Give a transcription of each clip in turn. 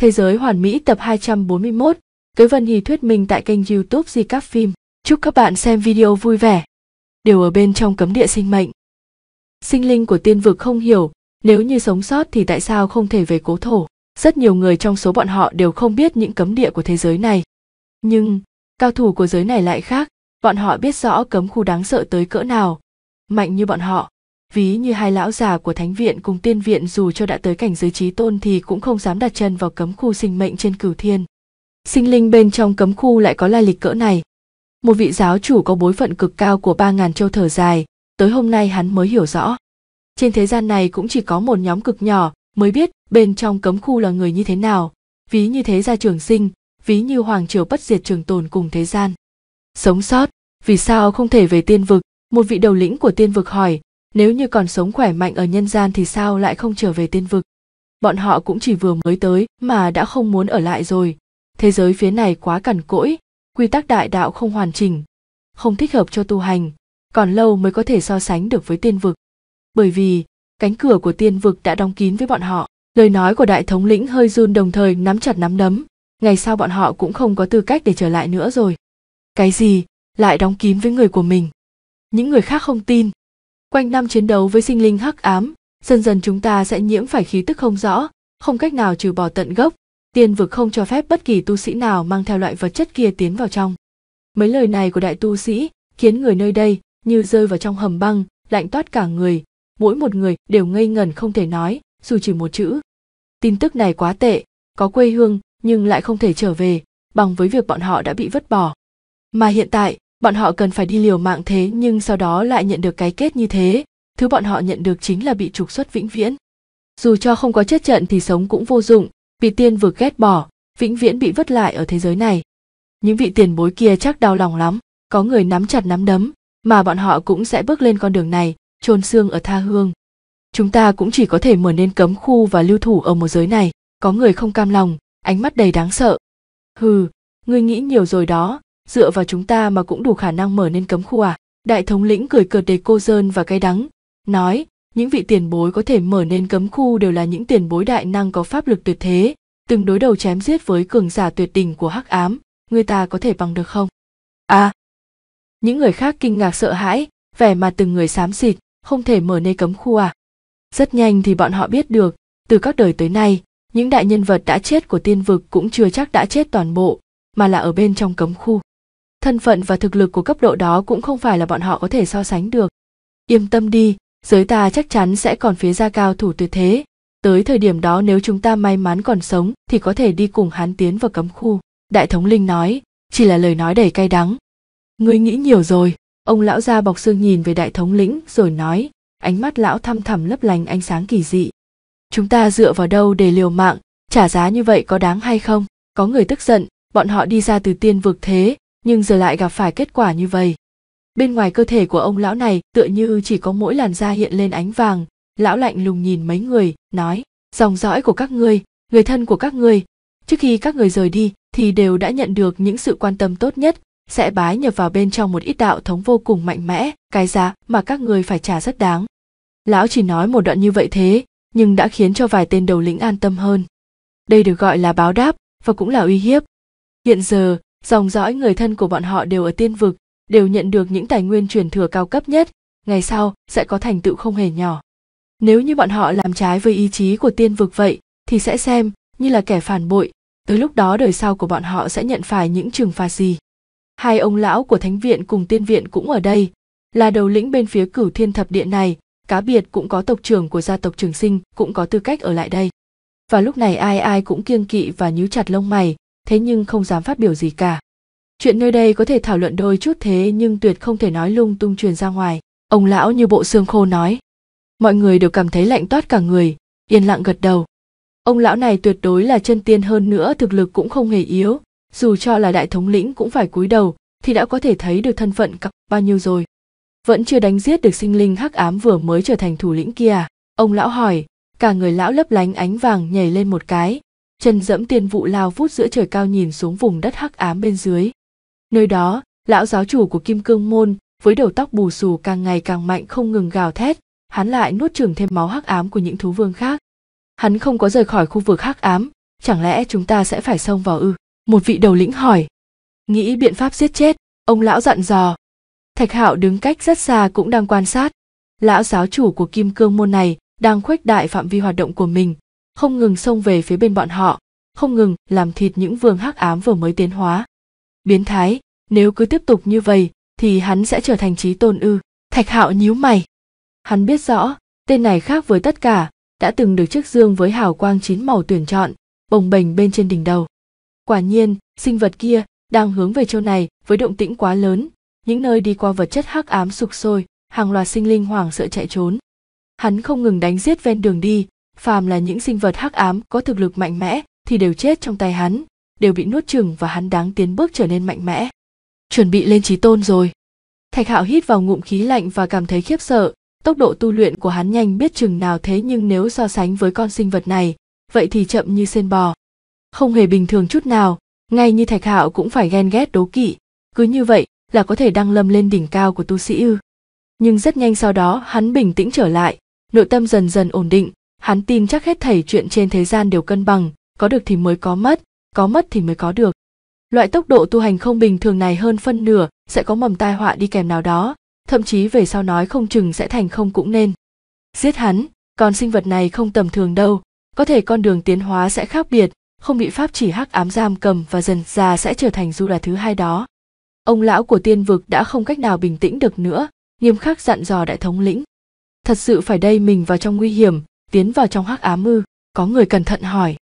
Thế giới hoàn mỹ tập 241, Cưới Vân Hỷ thuyết minh tại kênh youtube Di Cáp Phim. Chúc các bạn xem video vui vẻ. Đều ở bên trong cấm địa sinh mệnh. Sinh linh của tiên vực không hiểu, nếu như sống sót thì tại sao không thể về cố thổ. Rất nhiều người trong số bọn họ đều không biết những cấm địa của thế giới này. Nhưng, cao thủ của giới này lại khác, bọn họ biết rõ cấm khu đáng sợ tới cỡ nào. Mạnh như bọn họ, ví như hai lão già của thánh viện cùng tiên viện dù cho đã tới cảnh giới trí tôn thì cũng không dám đặt chân vào cấm khu sinh mệnh trên cửu thiên sinh linh bên trong cấm khu lại có lai lịch cỡ này một vị giáo chủ có bối phận cực cao của ba ngàn châu thở dài tới hôm nay hắn mới hiểu rõ trên thế gian này cũng chỉ có một nhóm cực nhỏ mới biết bên trong cấm khu là người như thế nào ví như thế gia trường sinh ví như hoàng triều bất diệt trường tồn cùng thế gian sống sót vì sao không thể về tiên vực một vị đầu lĩnh của tiên vực hỏi nếu như còn sống khỏe mạnh ở nhân gian thì sao lại không trở về tiên vực bọn họ cũng chỉ vừa mới tới mà đã không muốn ở lại rồi thế giới phía này quá cằn cỗi quy tắc đại đạo không hoàn chỉnh không thích hợp cho tu hành còn lâu mới có thể so sánh được với tiên vực bởi vì cánh cửa của tiên vực đã đóng kín với bọn họ lời nói của đại thống lĩnh hơi run đồng thời nắm chặt nắm đấm ngày sau bọn họ cũng không có tư cách để trở lại nữa rồi cái gì lại đóng kín với người của mình những người khác không tin quanh năm chiến đấu với sinh linh hắc ám dần dần chúng ta sẽ nhiễm phải khí tức không rõ không cách nào trừ bỏ tận gốc tiên vực không cho phép bất kỳ tu sĩ nào mang theo loại vật chất kia tiến vào trong mấy lời này của đại tu sĩ khiến người nơi đây như rơi vào trong hầm băng lạnh toát cả người mỗi một người đều ngây ngẩn không thể nói dù chỉ một chữ tin tức này quá tệ có quê hương nhưng lại không thể trở về bằng với việc bọn họ đã bị vứt bỏ mà hiện tại bọn họ cần phải đi liều mạng thế nhưng sau đó lại nhận được cái kết như thế thứ bọn họ nhận được chính là bị trục xuất vĩnh viễn dù cho không có chết trận thì sống cũng vô dụng vị tiên vực ghét bỏ vĩnh viễn bị vứt lại ở thế giới này những vị tiền bối kia chắc đau lòng lắm có người nắm chặt nắm đấm mà bọn họ cũng sẽ bước lên con đường này chôn xương ở tha hương chúng ta cũng chỉ có thể mở nên cấm khu và lưu thủ ở một giới này có người không cam lòng ánh mắt đầy đáng sợ hừ ngươi nghĩ nhiều rồi đó dựa vào chúng ta mà cũng đủ khả năng mở nên cấm khu à đại thống lĩnh cười cợt đề cô dơn và cay đắng nói những vị tiền bối có thể mở nên cấm khu đều là những tiền bối đại năng có pháp lực tuyệt thế từng đối đầu chém giết với cường giả tuyệt đỉnh của hắc ám người ta có thể bằng được không à những người khác kinh ngạc sợ hãi vẻ mà từng người xám xịt không thể mở nên cấm khu à rất nhanh thì bọn họ biết được từ các đời tới nay những đại nhân vật đã chết của tiên vực cũng chưa chắc đã chết toàn bộ mà là ở bên trong cấm khu thân phận và thực lực của cấp độ đó cũng không phải là bọn họ có thể so sánh được yên tâm đi giới ta chắc chắn sẽ còn phía gia cao thủ tuyệt thế tới thời điểm đó nếu chúng ta may mắn còn sống thì có thể đi cùng hán tiến vào cấm khu đại thống linh nói chỉ là lời nói đầy cay đắng ngươi nghĩ nhiều rồi ông lão da bọc xương nhìn về đại thống lĩnh rồi nói ánh mắt lão thăm thẳm lấp lành ánh sáng kỳ dị chúng ta dựa vào đâu để liều mạng trả giá như vậy có đáng hay không có người tức giận bọn họ đi ra từ tiên vực thế nhưng giờ lại gặp phải kết quả như vậy bên ngoài cơ thể của ông lão này tựa như chỉ có mỗi làn da hiện lên ánh vàng lão lạnh lùng nhìn mấy người nói dòng dõi của các ngươi người thân của các ngươi trước khi các người rời đi thì đều đã nhận được những sự quan tâm tốt nhất sẽ bái nhập vào bên trong một ít đạo thống vô cùng mạnh mẽ cái giá mà các người phải trả rất đáng lão chỉ nói một đoạn như vậy thế nhưng đã khiến cho vài tên đầu lĩnh an tâm hơn đây được gọi là báo đáp và cũng là uy hiếp hiện giờ dòng dõi người thân của bọn họ đều ở tiên vực đều nhận được những tài nguyên truyền thừa cao cấp nhất ngày sau sẽ có thành tựu không hề nhỏ nếu như bọn họ làm trái với ý chí của tiên vực vậy thì sẽ xem như là kẻ phản bội tới lúc đó đời sau của bọn họ sẽ nhận phải những trừng phạt gì hai ông lão của thánh viện cùng tiên viện cũng ở đây là đầu lĩnh bên phía cửu thiên thập điện này cá biệt cũng có tộc trưởng của gia tộc trường sinh cũng có tư cách ở lại đây và lúc này ai ai cũng kiêng kỵ và nhíu chặt lông mày thế nhưng không dám phát biểu gì cả chuyện nơi đây có thể thảo luận đôi chút thế nhưng tuyệt không thể nói lung tung truyền ra ngoài ông lão như bộ xương khô nói mọi người đều cảm thấy lạnh toát cả người yên lặng gật đầu ông lão này tuyệt đối là chân tiên hơn nữa thực lực cũng không hề yếu dù cho là đại thống lĩnh cũng phải cúi đầu thì đã có thể thấy được thân phận cặp bao nhiêu rồi vẫn chưa đánh giết được sinh linh hắc ám vừa mới trở thành thủ lĩnh kia ông lão hỏi cả người lão lấp lánh ánh vàng nhảy lên một cái chân dẫm tiên vụ lao vút giữa trời cao nhìn xuống vùng đất hắc ám bên dưới nơi đó lão giáo chủ của kim cương môn với đầu tóc bù xù càng ngày càng mạnh không ngừng gào thét hắn lại nuốt chửng thêm máu hắc ám của những thú vương khác hắn không có rời khỏi khu vực hắc ám chẳng lẽ chúng ta sẽ phải xông vào ư một vị đầu lĩnh hỏi nghĩ biện pháp giết chết ông lão dặn dò thạch hạo đứng cách rất xa cũng đang quan sát lão giáo chủ của kim cương môn này đang khuếch đại phạm vi hoạt động của mình không ngừng xông về phía bên bọn họ không ngừng làm thịt những vườn hắc ám vừa mới tiến hóa biến thái nếu cứ tiếp tục như vậy thì hắn sẽ trở thành trí tôn ư thạch hạo nhíu mày hắn biết rõ tên này khác với tất cả đã từng được chiếc dương với hào quang chín màu tuyển chọn bồng bềnh bên trên đỉnh đầu quả nhiên sinh vật kia đang hướng về châu này với động tĩnh quá lớn những nơi đi qua vật chất hắc ám sụp sôi hàng loạt sinh linh hoảng sợ chạy trốn hắn không ngừng đánh giết ven đường đi phàm là những sinh vật hắc ám có thực lực mạnh mẽ thì đều chết trong tay hắn đều bị nuốt chửng và hắn đáng tiến bước trở nên mạnh mẽ chuẩn bị lên trí tôn rồi thạch hạo hít vào ngụm khí lạnh và cảm thấy khiếp sợ tốc độ tu luyện của hắn nhanh biết chừng nào thế nhưng nếu so sánh với con sinh vật này vậy thì chậm như sen bò không hề bình thường chút nào ngay như thạch hạo cũng phải ghen ghét đố kỵ cứ như vậy là có thể đăng lâm lên đỉnh cao của tu sĩ ư nhưng rất nhanh sau đó hắn bình tĩnh trở lại nội tâm dần dần ổn định hắn tin chắc hết thảy chuyện trên thế gian đều cân bằng có được thì mới có mất có mất thì mới có được loại tốc độ tu hành không bình thường này hơn phân nửa sẽ có mầm tai họa đi kèm nào đó thậm chí về sau nói không chừng sẽ thành không cũng nên giết hắn còn sinh vật này không tầm thường đâu có thể con đường tiến hóa sẽ khác biệt không bị pháp chỉ hắc ám giam cầm và dần già sẽ trở thành du đà thứ hai đó ông lão của tiên vực đã không cách nào bình tĩnh được nữa nghiêm khắc dặn dò đại thống lĩnh thật sự phải đây mình vào trong nguy hiểm tiến vào trong hắc ám ư có người cẩn thận hỏi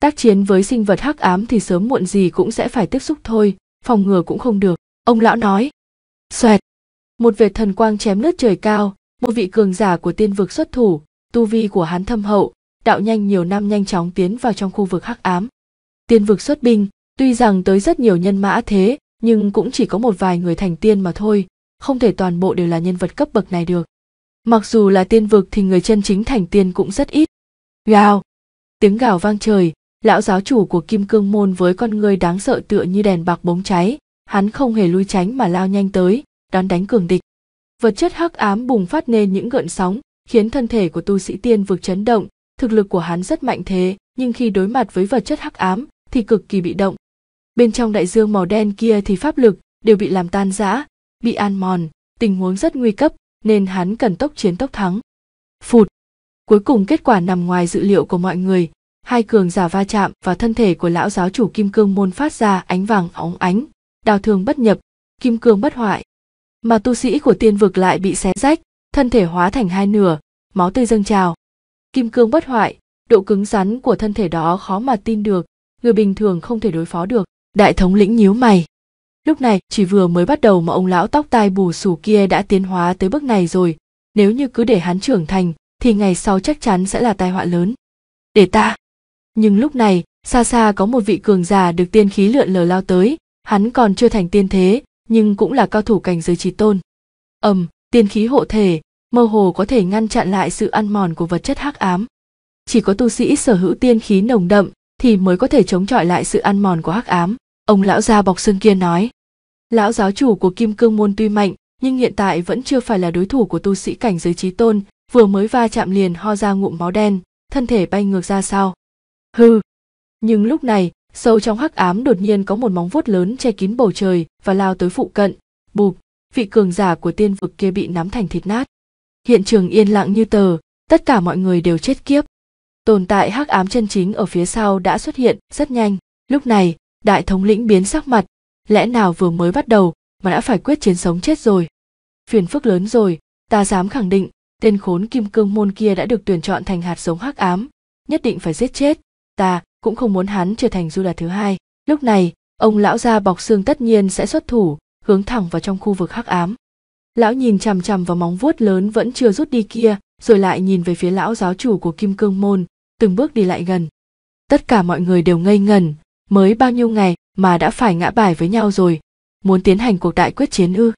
tác chiến với sinh vật hắc ám thì sớm muộn gì cũng sẽ phải tiếp xúc thôi phòng ngừa cũng không được ông lão nói xoẹt một vệt thần quang chém lướt trời cao một vị cường giả của tiên vực xuất thủ tu vi của hắn thâm hậu đạo nhanh nhiều năm nhanh chóng tiến vào trong khu vực hắc ám tiên vực xuất binh tuy rằng tới rất nhiều nhân mã thế nhưng cũng chỉ có một vài người thành tiên mà thôi không thể toàn bộ đều là nhân vật cấp bậc này được mặc dù là tiên vực thì người chân chính thành tiên cũng rất ít gào tiếng gào vang trời lão giáo chủ của kim cương môn với con người đáng sợ tựa như đèn bạc bóng cháy hắn không hề lui tránh mà lao nhanh tới đón đánh cường địch vật chất hắc ám bùng phát nên những gợn sóng khiến thân thể của tu sĩ tiên vực chấn động thực lực của hắn rất mạnh thế nhưng khi đối mặt với vật chất hắc ám thì cực kỳ bị động bên trong đại dương màu đen kia thì pháp lực đều bị làm tan rã bị ăn mòn tình huống rất nguy cấp nên hắn cần tốc chiến tốc thắng. Phụt! Cuối cùng kết quả nằm ngoài dự liệu của mọi người, hai cường giả va chạm và thân thể của lão giáo chủ kim cương môn phát ra ánh vàng óng ánh, đào thương bất nhập, kim cương bất hoại. Mà tu sĩ của tiên vực lại bị xé rách, thân thể hóa thành hai nửa, máu tươi dâng trào. Kim cương bất hoại, độ cứng rắn của thân thể đó khó mà tin được, người bình thường không thể đối phó được. Đại thống lĩnh nhíu mày. Lúc này chỉ vừa mới bắt đầu mà ông lão tóc tai bù xù kia đã tiến hóa tới bước này rồi, nếu như cứ để hắn trưởng thành thì ngày sau chắc chắn sẽ là tai họa lớn. Để ta. Nhưng lúc này, xa xa có một vị cường già được tiên khí lượn lờ lao tới, hắn còn chưa thành tiên thế, nhưng cũng là cao thủ cảnh giới trí tôn. Ầm, tiên khí hộ thể, mơ hồ có thể ngăn chặn lại sự ăn mòn của vật chất hắc ám. Chỉ có tu sĩ sở hữu tiên khí nồng đậm thì mới có thể chống chọi lại sự ăn mòn của hắc ám ông lão già bọc xương kia nói lão giáo chủ của kim cương môn tuy mạnh nhưng hiện tại vẫn chưa phải là đối thủ của tu sĩ cảnh giới trí tôn vừa mới va chạm liền ho ra ngụm máu đen thân thể bay ngược ra sau hư nhưng lúc này sâu trong hắc ám đột nhiên có một móng vuốt lớn che kín bầu trời và lao tới phụ cận bụp vị cường giả của tiên vực kia bị nắm thành thịt nát hiện trường yên lặng như tờ tất cả mọi người đều chết kiếp tồn tại hắc ám chân chính ở phía sau đã xuất hiện rất nhanh lúc này đại thống lĩnh biến sắc mặt lẽ nào vừa mới bắt đầu mà đã phải quyết chiến sống chết rồi phiền phức lớn rồi ta dám khẳng định tên khốn kim cương môn kia đã được tuyển chọn thành hạt giống hắc ám nhất định phải giết chết ta cũng không muốn hắn trở thành du đà thứ hai lúc này ông lão gia bọc xương tất nhiên sẽ xuất thủ hướng thẳng vào trong khu vực hắc ám lão nhìn chằm chằm vào móng vuốt lớn vẫn chưa rút đi kia rồi lại nhìn về phía lão giáo chủ của kim cương môn từng bước đi lại gần tất cả mọi người đều ngây ngần mới bao nhiêu ngày mà đã phải ngã bài với nhau rồi muốn tiến hành cuộc đại quyết chiến ư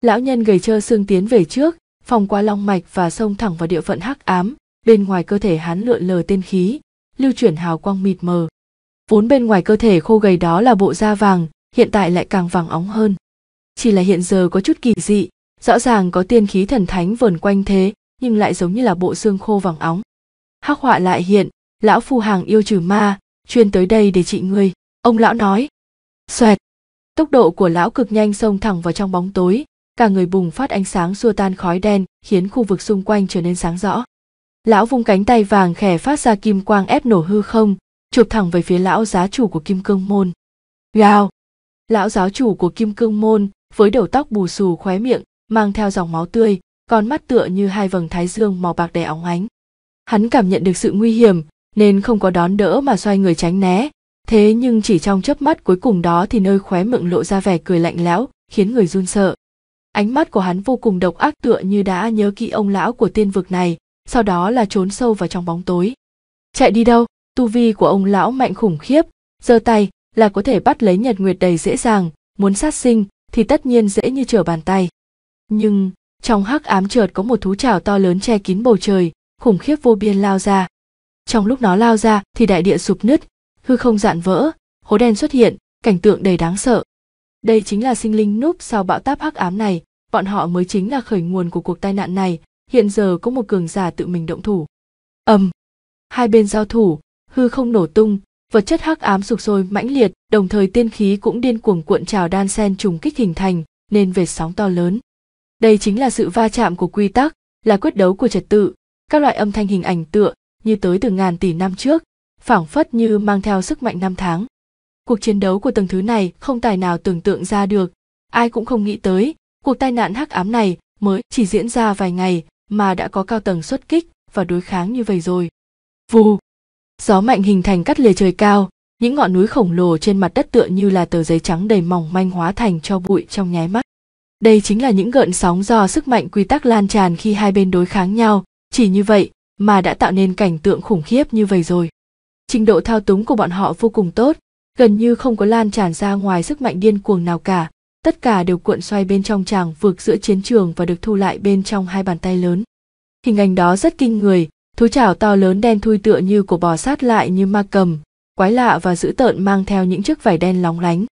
lão nhân gầy trơ xương tiến về trước phòng qua long mạch và xông thẳng vào địa phận hắc ám bên ngoài cơ thể hắn lượn lờ tên khí lưu chuyển hào quang mịt mờ vốn bên ngoài cơ thể khô gầy đó là bộ da vàng hiện tại lại càng vàng óng hơn chỉ là hiện giờ có chút kỳ dị rõ ràng có tiên khí thần thánh vờn quanh thế nhưng lại giống như là bộ xương khô vàng óng hắc họa lại hiện lão phu hàng yêu trừ ma chuyên tới đây để trị ngươi. ông lão nói xoẹt tốc độ của lão cực nhanh xông thẳng vào trong bóng tối cả người bùng phát ánh sáng xua tan khói đen khiến khu vực xung quanh trở nên sáng rõ lão vung cánh tay vàng khẽ phát ra kim quang ép nổ hư không chụp thẳng về phía lão giá chủ của kim cương môn gào lão giáo chủ của kim cương môn với đầu tóc bù xù khóe miệng mang theo dòng máu tươi con mắt tựa như hai vầng thái dương màu bạc đầy óng ánh hắn cảm nhận được sự nguy hiểm nên không có đón đỡ mà xoay người tránh né thế nhưng chỉ trong chớp mắt cuối cùng đó thì nơi khóe mựng lộ ra vẻ cười lạnh lẽo khiến người run sợ ánh mắt của hắn vô cùng độc ác tựa như đã nhớ kỹ ông lão của tiên vực này sau đó là trốn sâu vào trong bóng tối chạy đi đâu tu vi của ông lão mạnh khủng khiếp giơ tay là có thể bắt lấy nhật nguyệt đầy dễ dàng muốn sát sinh thì tất nhiên dễ như trở bàn tay nhưng trong hắc ám chợt có một thú chảo to lớn che kín bầu trời khủng khiếp vô biên lao ra trong lúc nó lao ra thì đại địa sụp nứt hư không dạn vỡ hố đen xuất hiện cảnh tượng đầy đáng sợ đây chính là sinh linh núp sau bão táp hắc ám này bọn họ mới chính là khởi nguồn của cuộc tai nạn này hiện giờ có một cường giả tự mình động thủ ầm hai bên giao thủ hư không nổ tung vật chất hắc ám sụp sôi mãnh liệt đồng thời tiên khí cũng điên cuồng cuộn trào đan sen trùng kích hình thành nên về sóng to lớn đây chính là sự va chạm của quy tắc là quyết đấu của trật tự các loại âm thanh hình ảnh tựa như tới từ ngàn tỷ năm trước phảng phất như mang theo sức mạnh năm tháng cuộc chiến đấu của tầng thứ này không tài nào tưởng tượng ra được ai cũng không nghĩ tới cuộc tai nạn hắc ám này mới chỉ diễn ra vài ngày mà đã có cao tầng xuất kích và đối kháng như vậy rồi vù gió mạnh hình thành cắt lìa trời cao những ngọn núi khổng lồ trên mặt đất tựa như là tờ giấy trắng đầy mỏng manh hóa thành cho bụi trong nháy mắt đây chính là những gợn sóng do sức mạnh quy tắc lan tràn khi hai bên đối kháng nhau chỉ như vậy mà đã tạo nên cảnh tượng khủng khiếp như vậy rồi. Trình độ thao túng của bọn họ vô cùng tốt, gần như không có lan tràn ra ngoài sức mạnh điên cuồng nào cả, tất cả đều cuộn xoay bên trong tràng vượt giữa chiến trường và được thu lại bên trong hai bàn tay lớn. Hình ảnh đó rất kinh người, thú chảo to lớn đen thui tựa như của bò sát lại như ma cầm, quái lạ và dữ tợn mang theo những chiếc vải đen lóng lánh.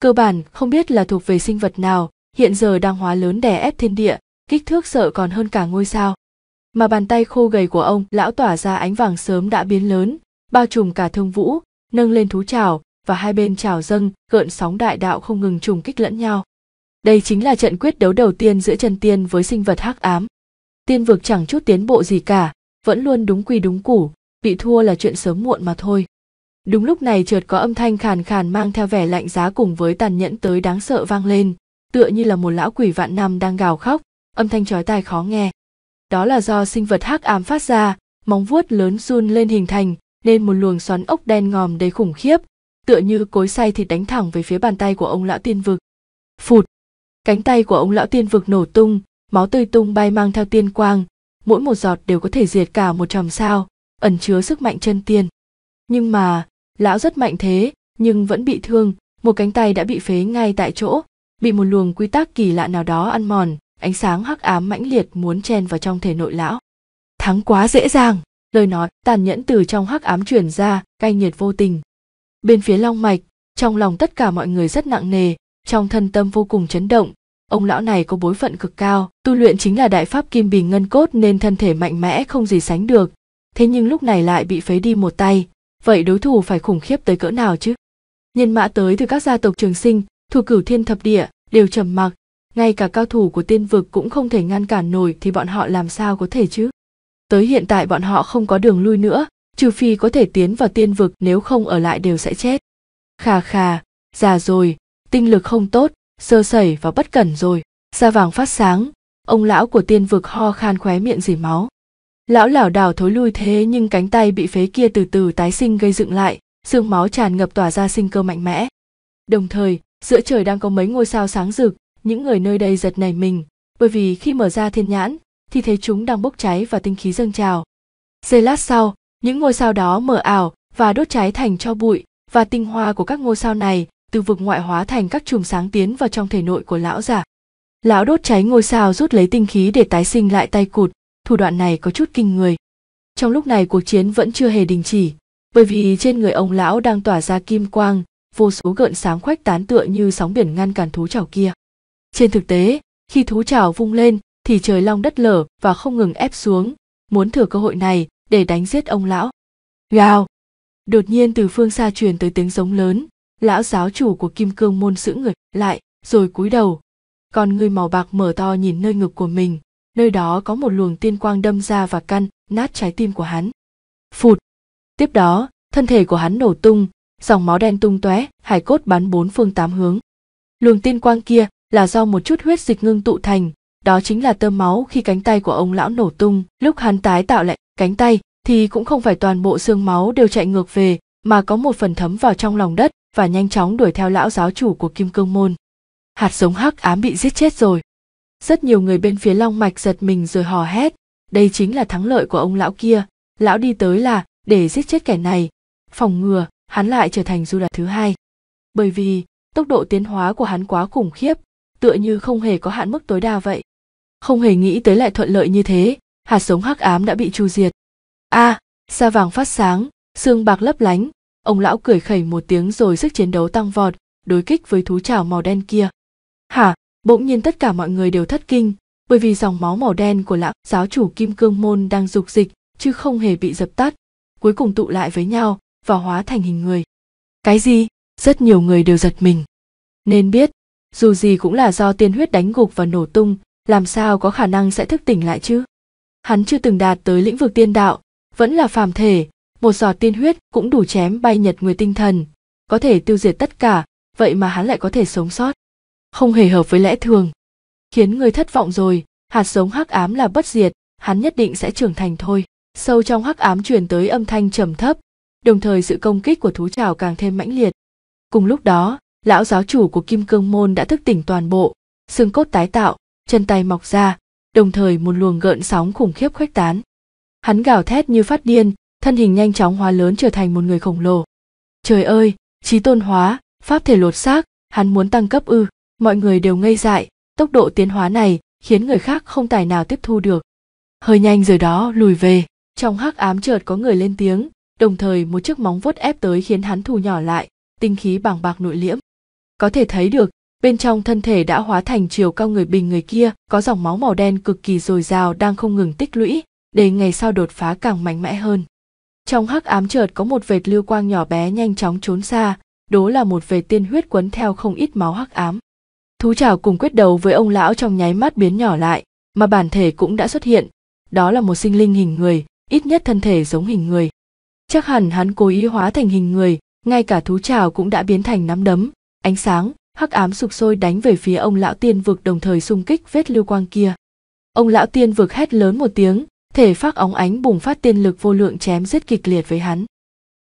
Cơ bản không biết là thuộc về sinh vật nào, hiện giờ đang hóa lớn đè ép thiên địa, kích thước sợ còn hơn cả ngôi sao mà bàn tay khô gầy của ông lão tỏa ra ánh vàng sớm đã biến lớn bao trùm cả thương vũ nâng lên thú trào và hai bên trào dâng gợn sóng đại đạo không ngừng trùng kích lẫn nhau đây chính là trận quyết đấu đầu tiên giữa chân tiên với sinh vật hắc ám tiên vực chẳng chút tiến bộ gì cả vẫn luôn đúng quy đúng củ bị thua là chuyện sớm muộn mà thôi đúng lúc này chợt có âm thanh khàn khàn mang theo vẻ lạnh giá cùng với tàn nhẫn tới đáng sợ vang lên tựa như là một lão quỷ vạn năm đang gào khóc âm thanh chói tai khó nghe đó là do sinh vật hắc ám phát ra, móng vuốt lớn run lên hình thành, nên một luồng xoắn ốc đen ngòm đầy khủng khiếp, tựa như cối xay thịt đánh thẳng về phía bàn tay của ông lão tiên vực. Phụt! Cánh tay của ông lão tiên vực nổ tung, máu tươi tung bay mang theo tiên quang, mỗi một giọt đều có thể diệt cả một tròm sao, ẩn chứa sức mạnh chân tiên. Nhưng mà, lão rất mạnh thế, nhưng vẫn bị thương, một cánh tay đã bị phế ngay tại chỗ, bị một luồng quy tắc kỳ lạ nào đó ăn mòn, ánh sáng hắc ám mãnh liệt muốn chen vào trong thể nội lão thắng quá dễ dàng lời nói tàn nhẫn từ trong hắc ám truyền ra cay nghiệt vô tình bên phía long mạch trong lòng tất cả mọi người rất nặng nề trong thân tâm vô cùng chấn động ông lão này có bối phận cực cao tu luyện chính là đại pháp kim bình ngân cốt nên thân thể mạnh mẽ không gì sánh được thế nhưng lúc này lại bị phế đi một tay vậy đối thủ phải khủng khiếp tới cỡ nào chứ nhân mã tới từ các gia tộc trường sinh thuộc cửu thiên thập địa đều trầm mặc ngay cả cao thủ của tiên vực cũng không thể ngăn cản nổi thì bọn họ làm sao có thể chứ tới hiện tại bọn họ không có đường lui nữa trừ phi có thể tiến vào tiên vực nếu không ở lại đều sẽ chết khà khà già rồi tinh lực không tốt sơ sẩy và bất cẩn rồi da vàng phát sáng ông lão của tiên vực ho khan khóe miệng dỉ máu lão lảo đảo thối lui thế nhưng cánh tay bị phế kia từ từ tái sinh gây dựng lại xương máu tràn ngập tỏa ra sinh cơ mạnh mẽ đồng thời giữa trời đang có mấy ngôi sao sáng rực những người nơi đây giật nảy mình bởi vì khi mở ra thiên nhãn thì thấy chúng đang bốc cháy và tinh khí dâng trào giây lát sau những ngôi sao đó mở ảo và đốt cháy thành cho bụi và tinh hoa của các ngôi sao này từ vực ngoại hóa thành các chùm sáng tiến vào trong thể nội của lão giả lão đốt cháy ngôi sao rút lấy tinh khí để tái sinh lại tay cụt thủ đoạn này có chút kinh người trong lúc này cuộc chiến vẫn chưa hề đình chỉ bởi vì trên người ông lão đang tỏa ra kim quang vô số gợn sáng khoách tán tựa như sóng biển ngăn cản thú chảo kia trên thực tế, khi thú chảo vung lên thì trời long đất lở và không ngừng ép xuống, muốn thừa cơ hội này để đánh giết ông lão. Gào! Đột nhiên từ phương xa truyền tới tiếng giống lớn, lão giáo chủ của kim cương môn sững người lại, rồi cúi đầu. Con người màu bạc mở to nhìn nơi ngực của mình, nơi đó có một luồng tiên quang đâm ra và căn, nát trái tim của hắn. Phụt! Tiếp đó, thân thể của hắn nổ tung, dòng máu đen tung tóe, hải cốt bắn bốn phương tám hướng. Luồng tiên quang kia là do một chút huyết dịch ngưng tụ thành đó chính là tơ máu khi cánh tay của ông lão nổ tung lúc hắn tái tạo lại cánh tay thì cũng không phải toàn bộ xương máu đều chạy ngược về mà có một phần thấm vào trong lòng đất và nhanh chóng đuổi theo lão giáo chủ của kim cương môn hạt giống hắc ám bị giết chết rồi rất nhiều người bên phía long mạch giật mình rồi hò hét đây chính là thắng lợi của ông lão kia lão đi tới là để giết chết kẻ này phòng ngừa hắn lại trở thành du đạt thứ hai bởi vì tốc độ tiến hóa của hắn quá khủng khiếp tựa như không hề có hạn mức tối đa vậy không hề nghĩ tới lại thuận lợi như thế hạt sống hắc ám đã bị chu diệt a à, sa vàng phát sáng xương bạc lấp lánh ông lão cười khẩy một tiếng rồi sức chiến đấu tăng vọt đối kích với thú chảo màu đen kia hả bỗng nhiên tất cả mọi người đều thất kinh bởi vì dòng máu màu đen của lão giáo chủ kim cương môn đang dục dịch chứ không hề bị dập tắt cuối cùng tụ lại với nhau và hóa thành hình người cái gì rất nhiều người đều giật mình nên biết dù gì cũng là do tiên huyết đánh gục và nổ tung làm sao có khả năng sẽ thức tỉnh lại chứ hắn chưa từng đạt tới lĩnh vực tiên đạo vẫn là phàm thể một giọt tiên huyết cũng đủ chém bay nhật người tinh thần có thể tiêu diệt tất cả vậy mà hắn lại có thể sống sót không hề hợp với lẽ thường khiến người thất vọng rồi hạt giống hắc ám là bất diệt hắn nhất định sẽ trưởng thành thôi sâu trong hắc ám truyền tới âm thanh trầm thấp đồng thời sự công kích của thú trào càng thêm mãnh liệt cùng lúc đó lão giáo chủ của kim cương môn đã thức tỉnh toàn bộ xương cốt tái tạo chân tay mọc ra đồng thời một luồng gợn sóng khủng khiếp khuếch tán hắn gào thét như phát điên thân hình nhanh chóng hóa lớn trở thành một người khổng lồ trời ơi trí tôn hóa pháp thể lột xác hắn muốn tăng cấp ư mọi người đều ngây dại tốc độ tiến hóa này khiến người khác không tài nào tiếp thu được hơi nhanh rồi đó lùi về trong hắc ám chợt có người lên tiếng đồng thời một chiếc móng vuốt ép tới khiến hắn thu nhỏ lại tinh khí bàng bạc nội liễm có thể thấy được bên trong thân thể đã hóa thành chiều cao người bình người kia có dòng máu màu đen cực kỳ dồi dào đang không ngừng tích lũy để ngày sau đột phá càng mạnh mẽ hơn trong hắc ám chợt có một vệt lưu quang nhỏ bé nhanh chóng trốn xa đố là một vệt tiên huyết quấn theo không ít máu hắc ám thú trảo cùng quyết đầu với ông lão trong nháy mắt biến nhỏ lại mà bản thể cũng đã xuất hiện đó là một sinh linh hình người ít nhất thân thể giống hình người chắc hẳn hắn cố ý hóa thành hình người ngay cả thú chảo cũng đã biến thành nắm đấm ánh sáng hắc ám sục sôi đánh về phía ông lão tiên vực đồng thời xung kích vết lưu quang kia ông lão tiên vực hét lớn một tiếng thể phát óng ánh bùng phát tiên lực vô lượng chém giết kịch liệt với hắn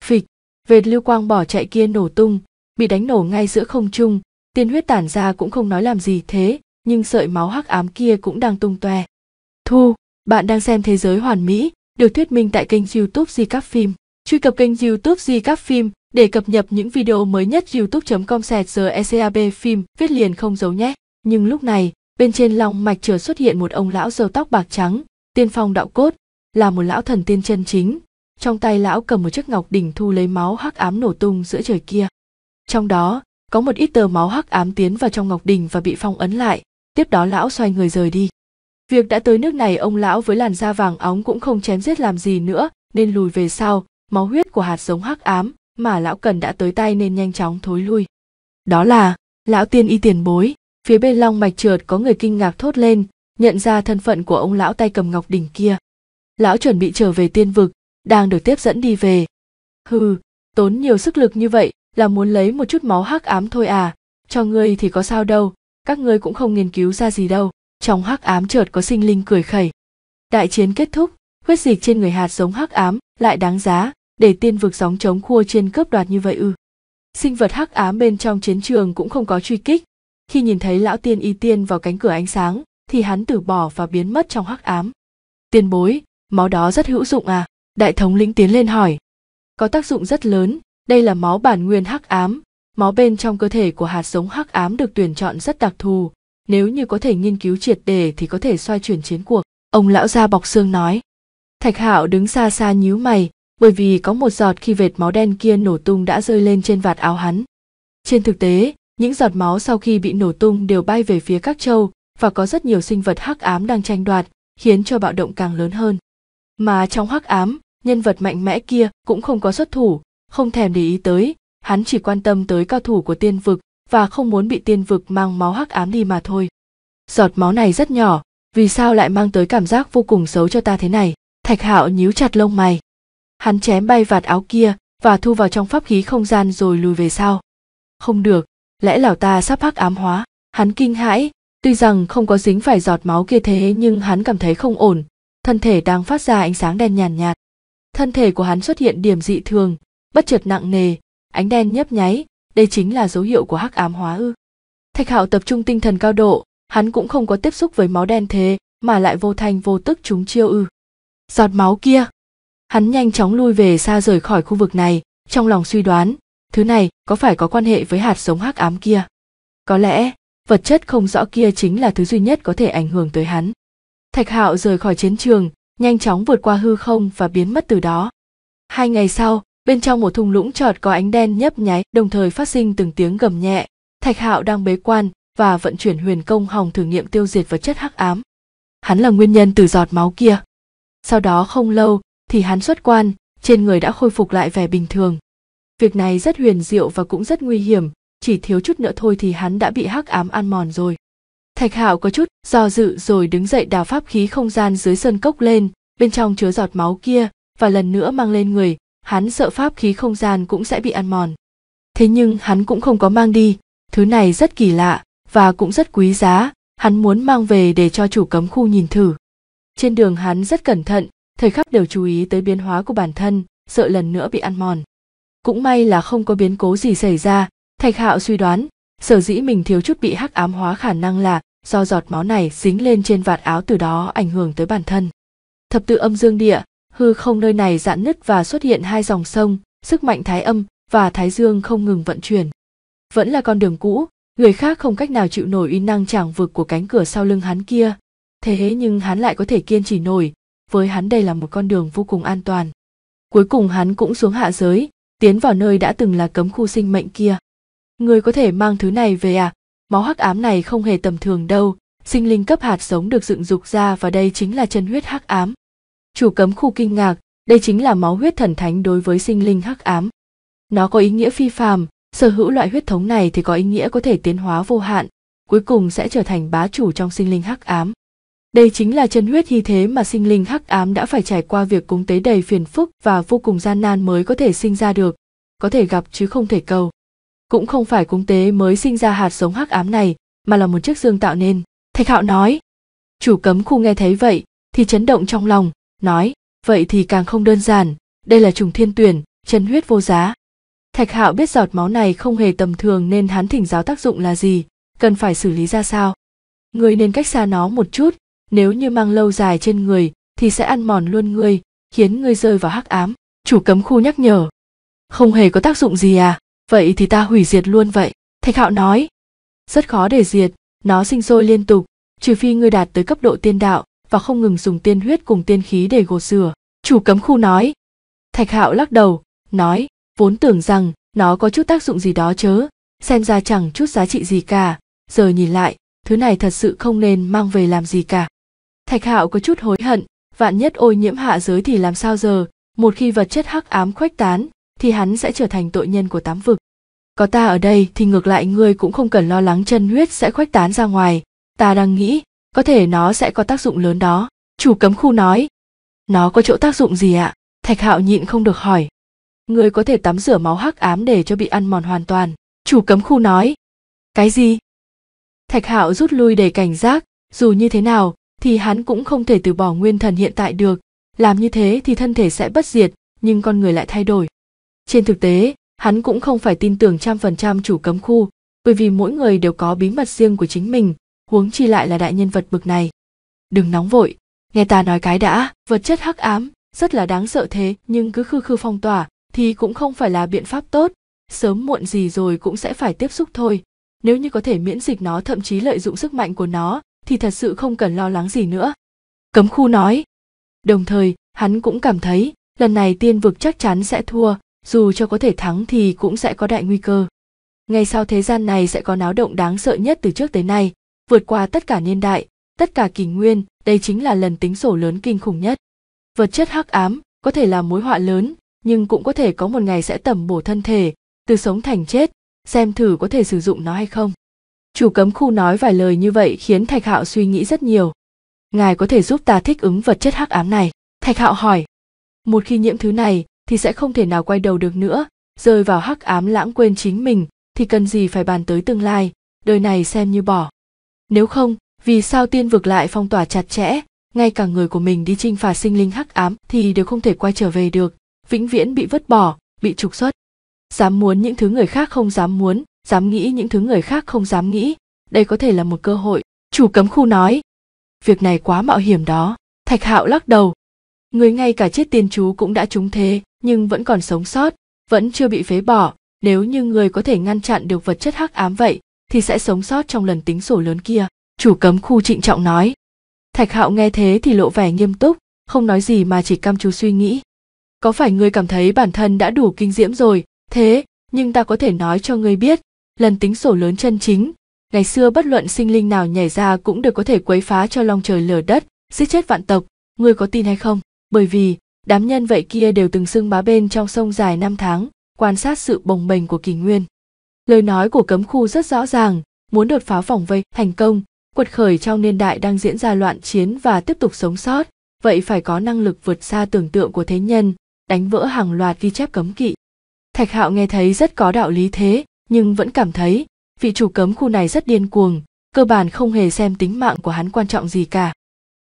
phịch vệt lưu quang bỏ chạy kia nổ tung bị đánh nổ ngay giữa không trung tiên huyết tản ra cũng không nói làm gì thế nhưng sợi máu hắc ám kia cũng đang tung toe thu bạn đang xem thế giới hoàn mỹ được thuyết minh tại kênh youtube di các phim truy cập kênh youtube Di Các Phim để cập nhật những video mới nhất youtube.com sẹt giờ ECAB phim viết liền không giấu nhé. Nhưng lúc này, bên trên lòng mạch chờ xuất hiện một ông lão râu tóc bạc trắng, tiên phong đạo cốt, là một lão thần tiên chân chính. Trong tay lão cầm một chiếc ngọc đỉnh thu lấy máu hắc ám nổ tung giữa trời kia. Trong đó, có một ít tờ máu hắc ám tiến vào trong ngọc đỉnh và bị phong ấn lại, tiếp đó lão xoay người rời đi. Việc đã tới nước này ông lão với làn da vàng óng cũng không chém giết làm gì nữa, nên lùi về sau, máu huyết của hạt giống hắc ám mà lão cần đã tới tay nên nhanh chóng thối lui đó là lão tiên y tiền bối phía bên long mạch trượt có người kinh ngạc thốt lên nhận ra thân phận của ông lão tay cầm ngọc đỉnh kia lão chuẩn bị trở về tiên vực đang được tiếp dẫn đi về hừ tốn nhiều sức lực như vậy là muốn lấy một chút máu hắc ám thôi à cho ngươi thì có sao đâu các ngươi cũng không nghiên cứu ra gì đâu trong hắc ám chợt có sinh linh cười khẩy đại chiến kết thúc huyết dịch trên người hạt giống hắc ám lại đáng giá để tiên vực sóng chống khua trên cướp đoạt như vậy ư sinh vật hắc ám bên trong chiến trường cũng không có truy kích khi nhìn thấy lão tiên y tiên vào cánh cửa ánh sáng thì hắn từ bỏ và biến mất trong hắc ám tiên bối máu đó rất hữu dụng à đại thống lĩnh tiến lên hỏi có tác dụng rất lớn đây là máu bản nguyên hắc ám máu bên trong cơ thể của hạt giống hắc ám được tuyển chọn rất đặc thù nếu như có thể nghiên cứu triệt đề thì có thể xoay chuyển chiến cuộc ông lão gia bọc xương nói thạch hạo đứng xa xa nhíu mày bởi vì có một giọt khi vệt máu đen kia nổ tung đã rơi lên trên vạt áo hắn. Trên thực tế, những giọt máu sau khi bị nổ tung đều bay về phía các châu và có rất nhiều sinh vật hắc ám đang tranh đoạt, khiến cho bạo động càng lớn hơn. Mà trong hắc ám, nhân vật mạnh mẽ kia cũng không có xuất thủ, không thèm để ý tới, hắn chỉ quan tâm tới cao thủ của tiên vực và không muốn bị tiên vực mang máu hắc ám đi mà thôi. Giọt máu này rất nhỏ, vì sao lại mang tới cảm giác vô cùng xấu cho ta thế này? Thạch Hạo nhíu chặt lông mày, hắn chém bay vạt áo kia và thu vào trong pháp khí không gian rồi lùi về sau không được lẽ lão ta sắp hắc ám hóa hắn kinh hãi tuy rằng không có dính phải giọt máu kia thế nhưng hắn cảm thấy không ổn thân thể đang phát ra ánh sáng đen nhàn nhạt, nhạt thân thể của hắn xuất hiện điểm dị thường bất chợt nặng nề ánh đen nhấp nháy đây chính là dấu hiệu của hắc ám hóa ư thạch hạo tập trung tinh thần cao độ hắn cũng không có tiếp xúc với máu đen thế mà lại vô thanh vô tức chúng chiêu ư giọt máu kia hắn nhanh chóng lui về xa rời khỏi khu vực này trong lòng suy đoán thứ này có phải có quan hệ với hạt sống hắc ám kia có lẽ vật chất không rõ kia chính là thứ duy nhất có thể ảnh hưởng tới hắn thạch hạo rời khỏi chiến trường nhanh chóng vượt qua hư không và biến mất từ đó hai ngày sau bên trong một thung lũng trọt có ánh đen nhấp nháy đồng thời phát sinh từng tiếng gầm nhẹ thạch hạo đang bế quan và vận chuyển huyền công hòng thử nghiệm tiêu diệt vật chất hắc ám hắn là nguyên nhân từ giọt máu kia sau đó không lâu thì hắn xuất quan, trên người đã khôi phục lại vẻ bình thường. Việc này rất huyền diệu và cũng rất nguy hiểm, chỉ thiếu chút nữa thôi thì hắn đã bị hắc ám ăn mòn rồi. Thạch Hạo có chút do dự rồi đứng dậy đào pháp khí không gian dưới sân cốc lên, bên trong chứa giọt máu kia và lần nữa mang lên người, hắn sợ pháp khí không gian cũng sẽ bị ăn mòn. Thế nhưng hắn cũng không có mang đi, thứ này rất kỳ lạ và cũng rất quý giá, hắn muốn mang về để cho chủ cấm khu nhìn thử. Trên đường hắn rất cẩn thận, thời khắc đều chú ý tới biến hóa của bản thân sợ lần nữa bị ăn mòn cũng may là không có biến cố gì xảy ra thạch hạo suy đoán sở dĩ mình thiếu chút bị hắc ám hóa khả năng là do giọt máu này dính lên trên vạt áo từ đó ảnh hưởng tới bản thân thập tự âm dương địa hư không nơi này giãn nứt và xuất hiện hai dòng sông sức mạnh thái âm và thái dương không ngừng vận chuyển vẫn là con đường cũ người khác không cách nào chịu nổi uy năng tràng vực của cánh cửa sau lưng hắn kia thế nhưng hắn lại có thể kiên trì nổi với hắn đây là một con đường vô cùng an toàn. Cuối cùng hắn cũng xuống hạ giới, tiến vào nơi đã từng là cấm khu sinh mệnh kia. Người có thể mang thứ này về à? Máu hắc ám này không hề tầm thường đâu, sinh linh cấp hạt sống được dựng dục ra và đây chính là chân huyết hắc ám. Chủ cấm khu kinh ngạc, đây chính là máu huyết thần thánh đối với sinh linh hắc ám. Nó có ý nghĩa phi phàm, sở hữu loại huyết thống này thì có ý nghĩa có thể tiến hóa vô hạn, cuối cùng sẽ trở thành bá chủ trong sinh linh hắc ám. Đây chính là chân huyết hy thế mà sinh linh hắc ám đã phải trải qua việc cúng tế đầy phiền phức và vô cùng gian nan mới có thể sinh ra được, có thể gặp chứ không thể cầu. Cũng không phải cúng tế mới sinh ra hạt giống hắc ám này, mà là một chiếc dương tạo nên. Thạch Hạo nói. Chủ cấm khu nghe thấy vậy, thì chấn động trong lòng, nói, vậy thì càng không đơn giản, đây là trùng thiên tuyển, chân huyết vô giá. Thạch Hạo biết giọt máu này không hề tầm thường nên hắn thỉnh giáo tác dụng là gì, cần phải xử lý ra sao. Người nên cách xa nó một chút, nếu như mang lâu dài trên người thì sẽ ăn mòn luôn ngươi khiến ngươi rơi vào hắc ám chủ cấm khu nhắc nhở không hề có tác dụng gì à vậy thì ta hủy diệt luôn vậy thạch hạo nói rất khó để diệt nó sinh sôi liên tục trừ phi ngươi đạt tới cấp độ tiên đạo và không ngừng dùng tiên huyết cùng tiên khí để gột rửa chủ cấm khu nói thạch hạo lắc đầu nói vốn tưởng rằng nó có chút tác dụng gì đó chớ xem ra chẳng chút giá trị gì cả giờ nhìn lại thứ này thật sự không nên mang về làm gì cả thạch hạo có chút hối hận vạn nhất ô nhiễm hạ giới thì làm sao giờ một khi vật chất hắc ám khuếch tán thì hắn sẽ trở thành tội nhân của tám vực có ta ở đây thì ngược lại ngươi cũng không cần lo lắng chân huyết sẽ khuếch tán ra ngoài ta đang nghĩ có thể nó sẽ có tác dụng lớn đó chủ cấm khu nói nó có chỗ tác dụng gì ạ thạch hạo nhịn không được hỏi ngươi có thể tắm rửa máu hắc ám để cho bị ăn mòn hoàn toàn chủ cấm khu nói cái gì thạch hạo rút lui để cảnh giác dù như thế nào thì hắn cũng không thể từ bỏ nguyên thần hiện tại được làm như thế thì thân thể sẽ bất diệt nhưng con người lại thay đổi trên thực tế hắn cũng không phải tin tưởng trăm phần trăm chủ cấm khu bởi vì mỗi người đều có bí mật riêng của chính mình huống chi lại là đại nhân vật bực này đừng nóng vội nghe ta nói cái đã vật chất hắc ám rất là đáng sợ thế nhưng cứ khư khư phong tỏa thì cũng không phải là biện pháp tốt sớm muộn gì rồi cũng sẽ phải tiếp xúc thôi nếu như có thể miễn dịch nó thậm chí lợi dụng sức mạnh của nó thì thật sự không cần lo lắng gì nữa cấm khu nói đồng thời hắn cũng cảm thấy lần này tiên vực chắc chắn sẽ thua dù cho có thể thắng thì cũng sẽ có đại nguy cơ ngay sau thế gian này sẽ có náo động đáng sợ nhất từ trước tới nay vượt qua tất cả niên đại tất cả kỷ nguyên đây chính là lần tính sổ lớn kinh khủng nhất vật chất hắc ám có thể là mối họa lớn nhưng cũng có thể có một ngày sẽ tẩm bổ thân thể từ sống thành chết xem thử có thể sử dụng nó hay không chủ cấm khu nói vài lời như vậy khiến thạch hạo suy nghĩ rất nhiều ngài có thể giúp ta thích ứng vật chất hắc ám này thạch hạo hỏi một khi nhiễm thứ này thì sẽ không thể nào quay đầu được nữa rơi vào hắc ám lãng quên chính mình thì cần gì phải bàn tới tương lai đời này xem như bỏ nếu không vì sao tiên vực lại phong tỏa chặt chẽ ngay cả người của mình đi chinh phạt sinh linh hắc ám thì đều không thể quay trở về được vĩnh viễn bị vứt bỏ bị trục xuất dám muốn những thứ người khác không dám muốn dám nghĩ những thứ người khác không dám nghĩ đây có thể là một cơ hội chủ cấm khu nói việc này quá mạo hiểm đó thạch hạo lắc đầu người ngay cả chết tiên chú cũng đã trúng thế nhưng vẫn còn sống sót vẫn chưa bị phế bỏ nếu như người có thể ngăn chặn được vật chất hắc ám vậy thì sẽ sống sót trong lần tính sổ lớn kia chủ cấm khu trịnh trọng nói thạch hạo nghe thế thì lộ vẻ nghiêm túc không nói gì mà chỉ cam chú suy nghĩ có phải ngươi cảm thấy bản thân đã đủ kinh diễm rồi thế nhưng ta có thể nói cho ngươi biết lần tính sổ lớn chân chính ngày xưa bất luận sinh linh nào nhảy ra cũng đều có thể quấy phá cho long trời lở đất giết chết vạn tộc ngươi có tin hay không bởi vì đám nhân vậy kia đều từng sưng bá bên trong sông dài năm tháng quan sát sự bồng bềnh của kỳ nguyên lời nói của cấm khu rất rõ ràng muốn đột phá vòng vây thành công quật khởi trong niên đại đang diễn ra loạn chiến và tiếp tục sống sót vậy phải có năng lực vượt xa tưởng tượng của thế nhân đánh vỡ hàng loạt ghi chép cấm kỵ thạch hạo nghe thấy rất có đạo lý thế nhưng vẫn cảm thấy vị chủ cấm khu này rất điên cuồng, cơ bản không hề xem tính mạng của hắn quan trọng gì cả.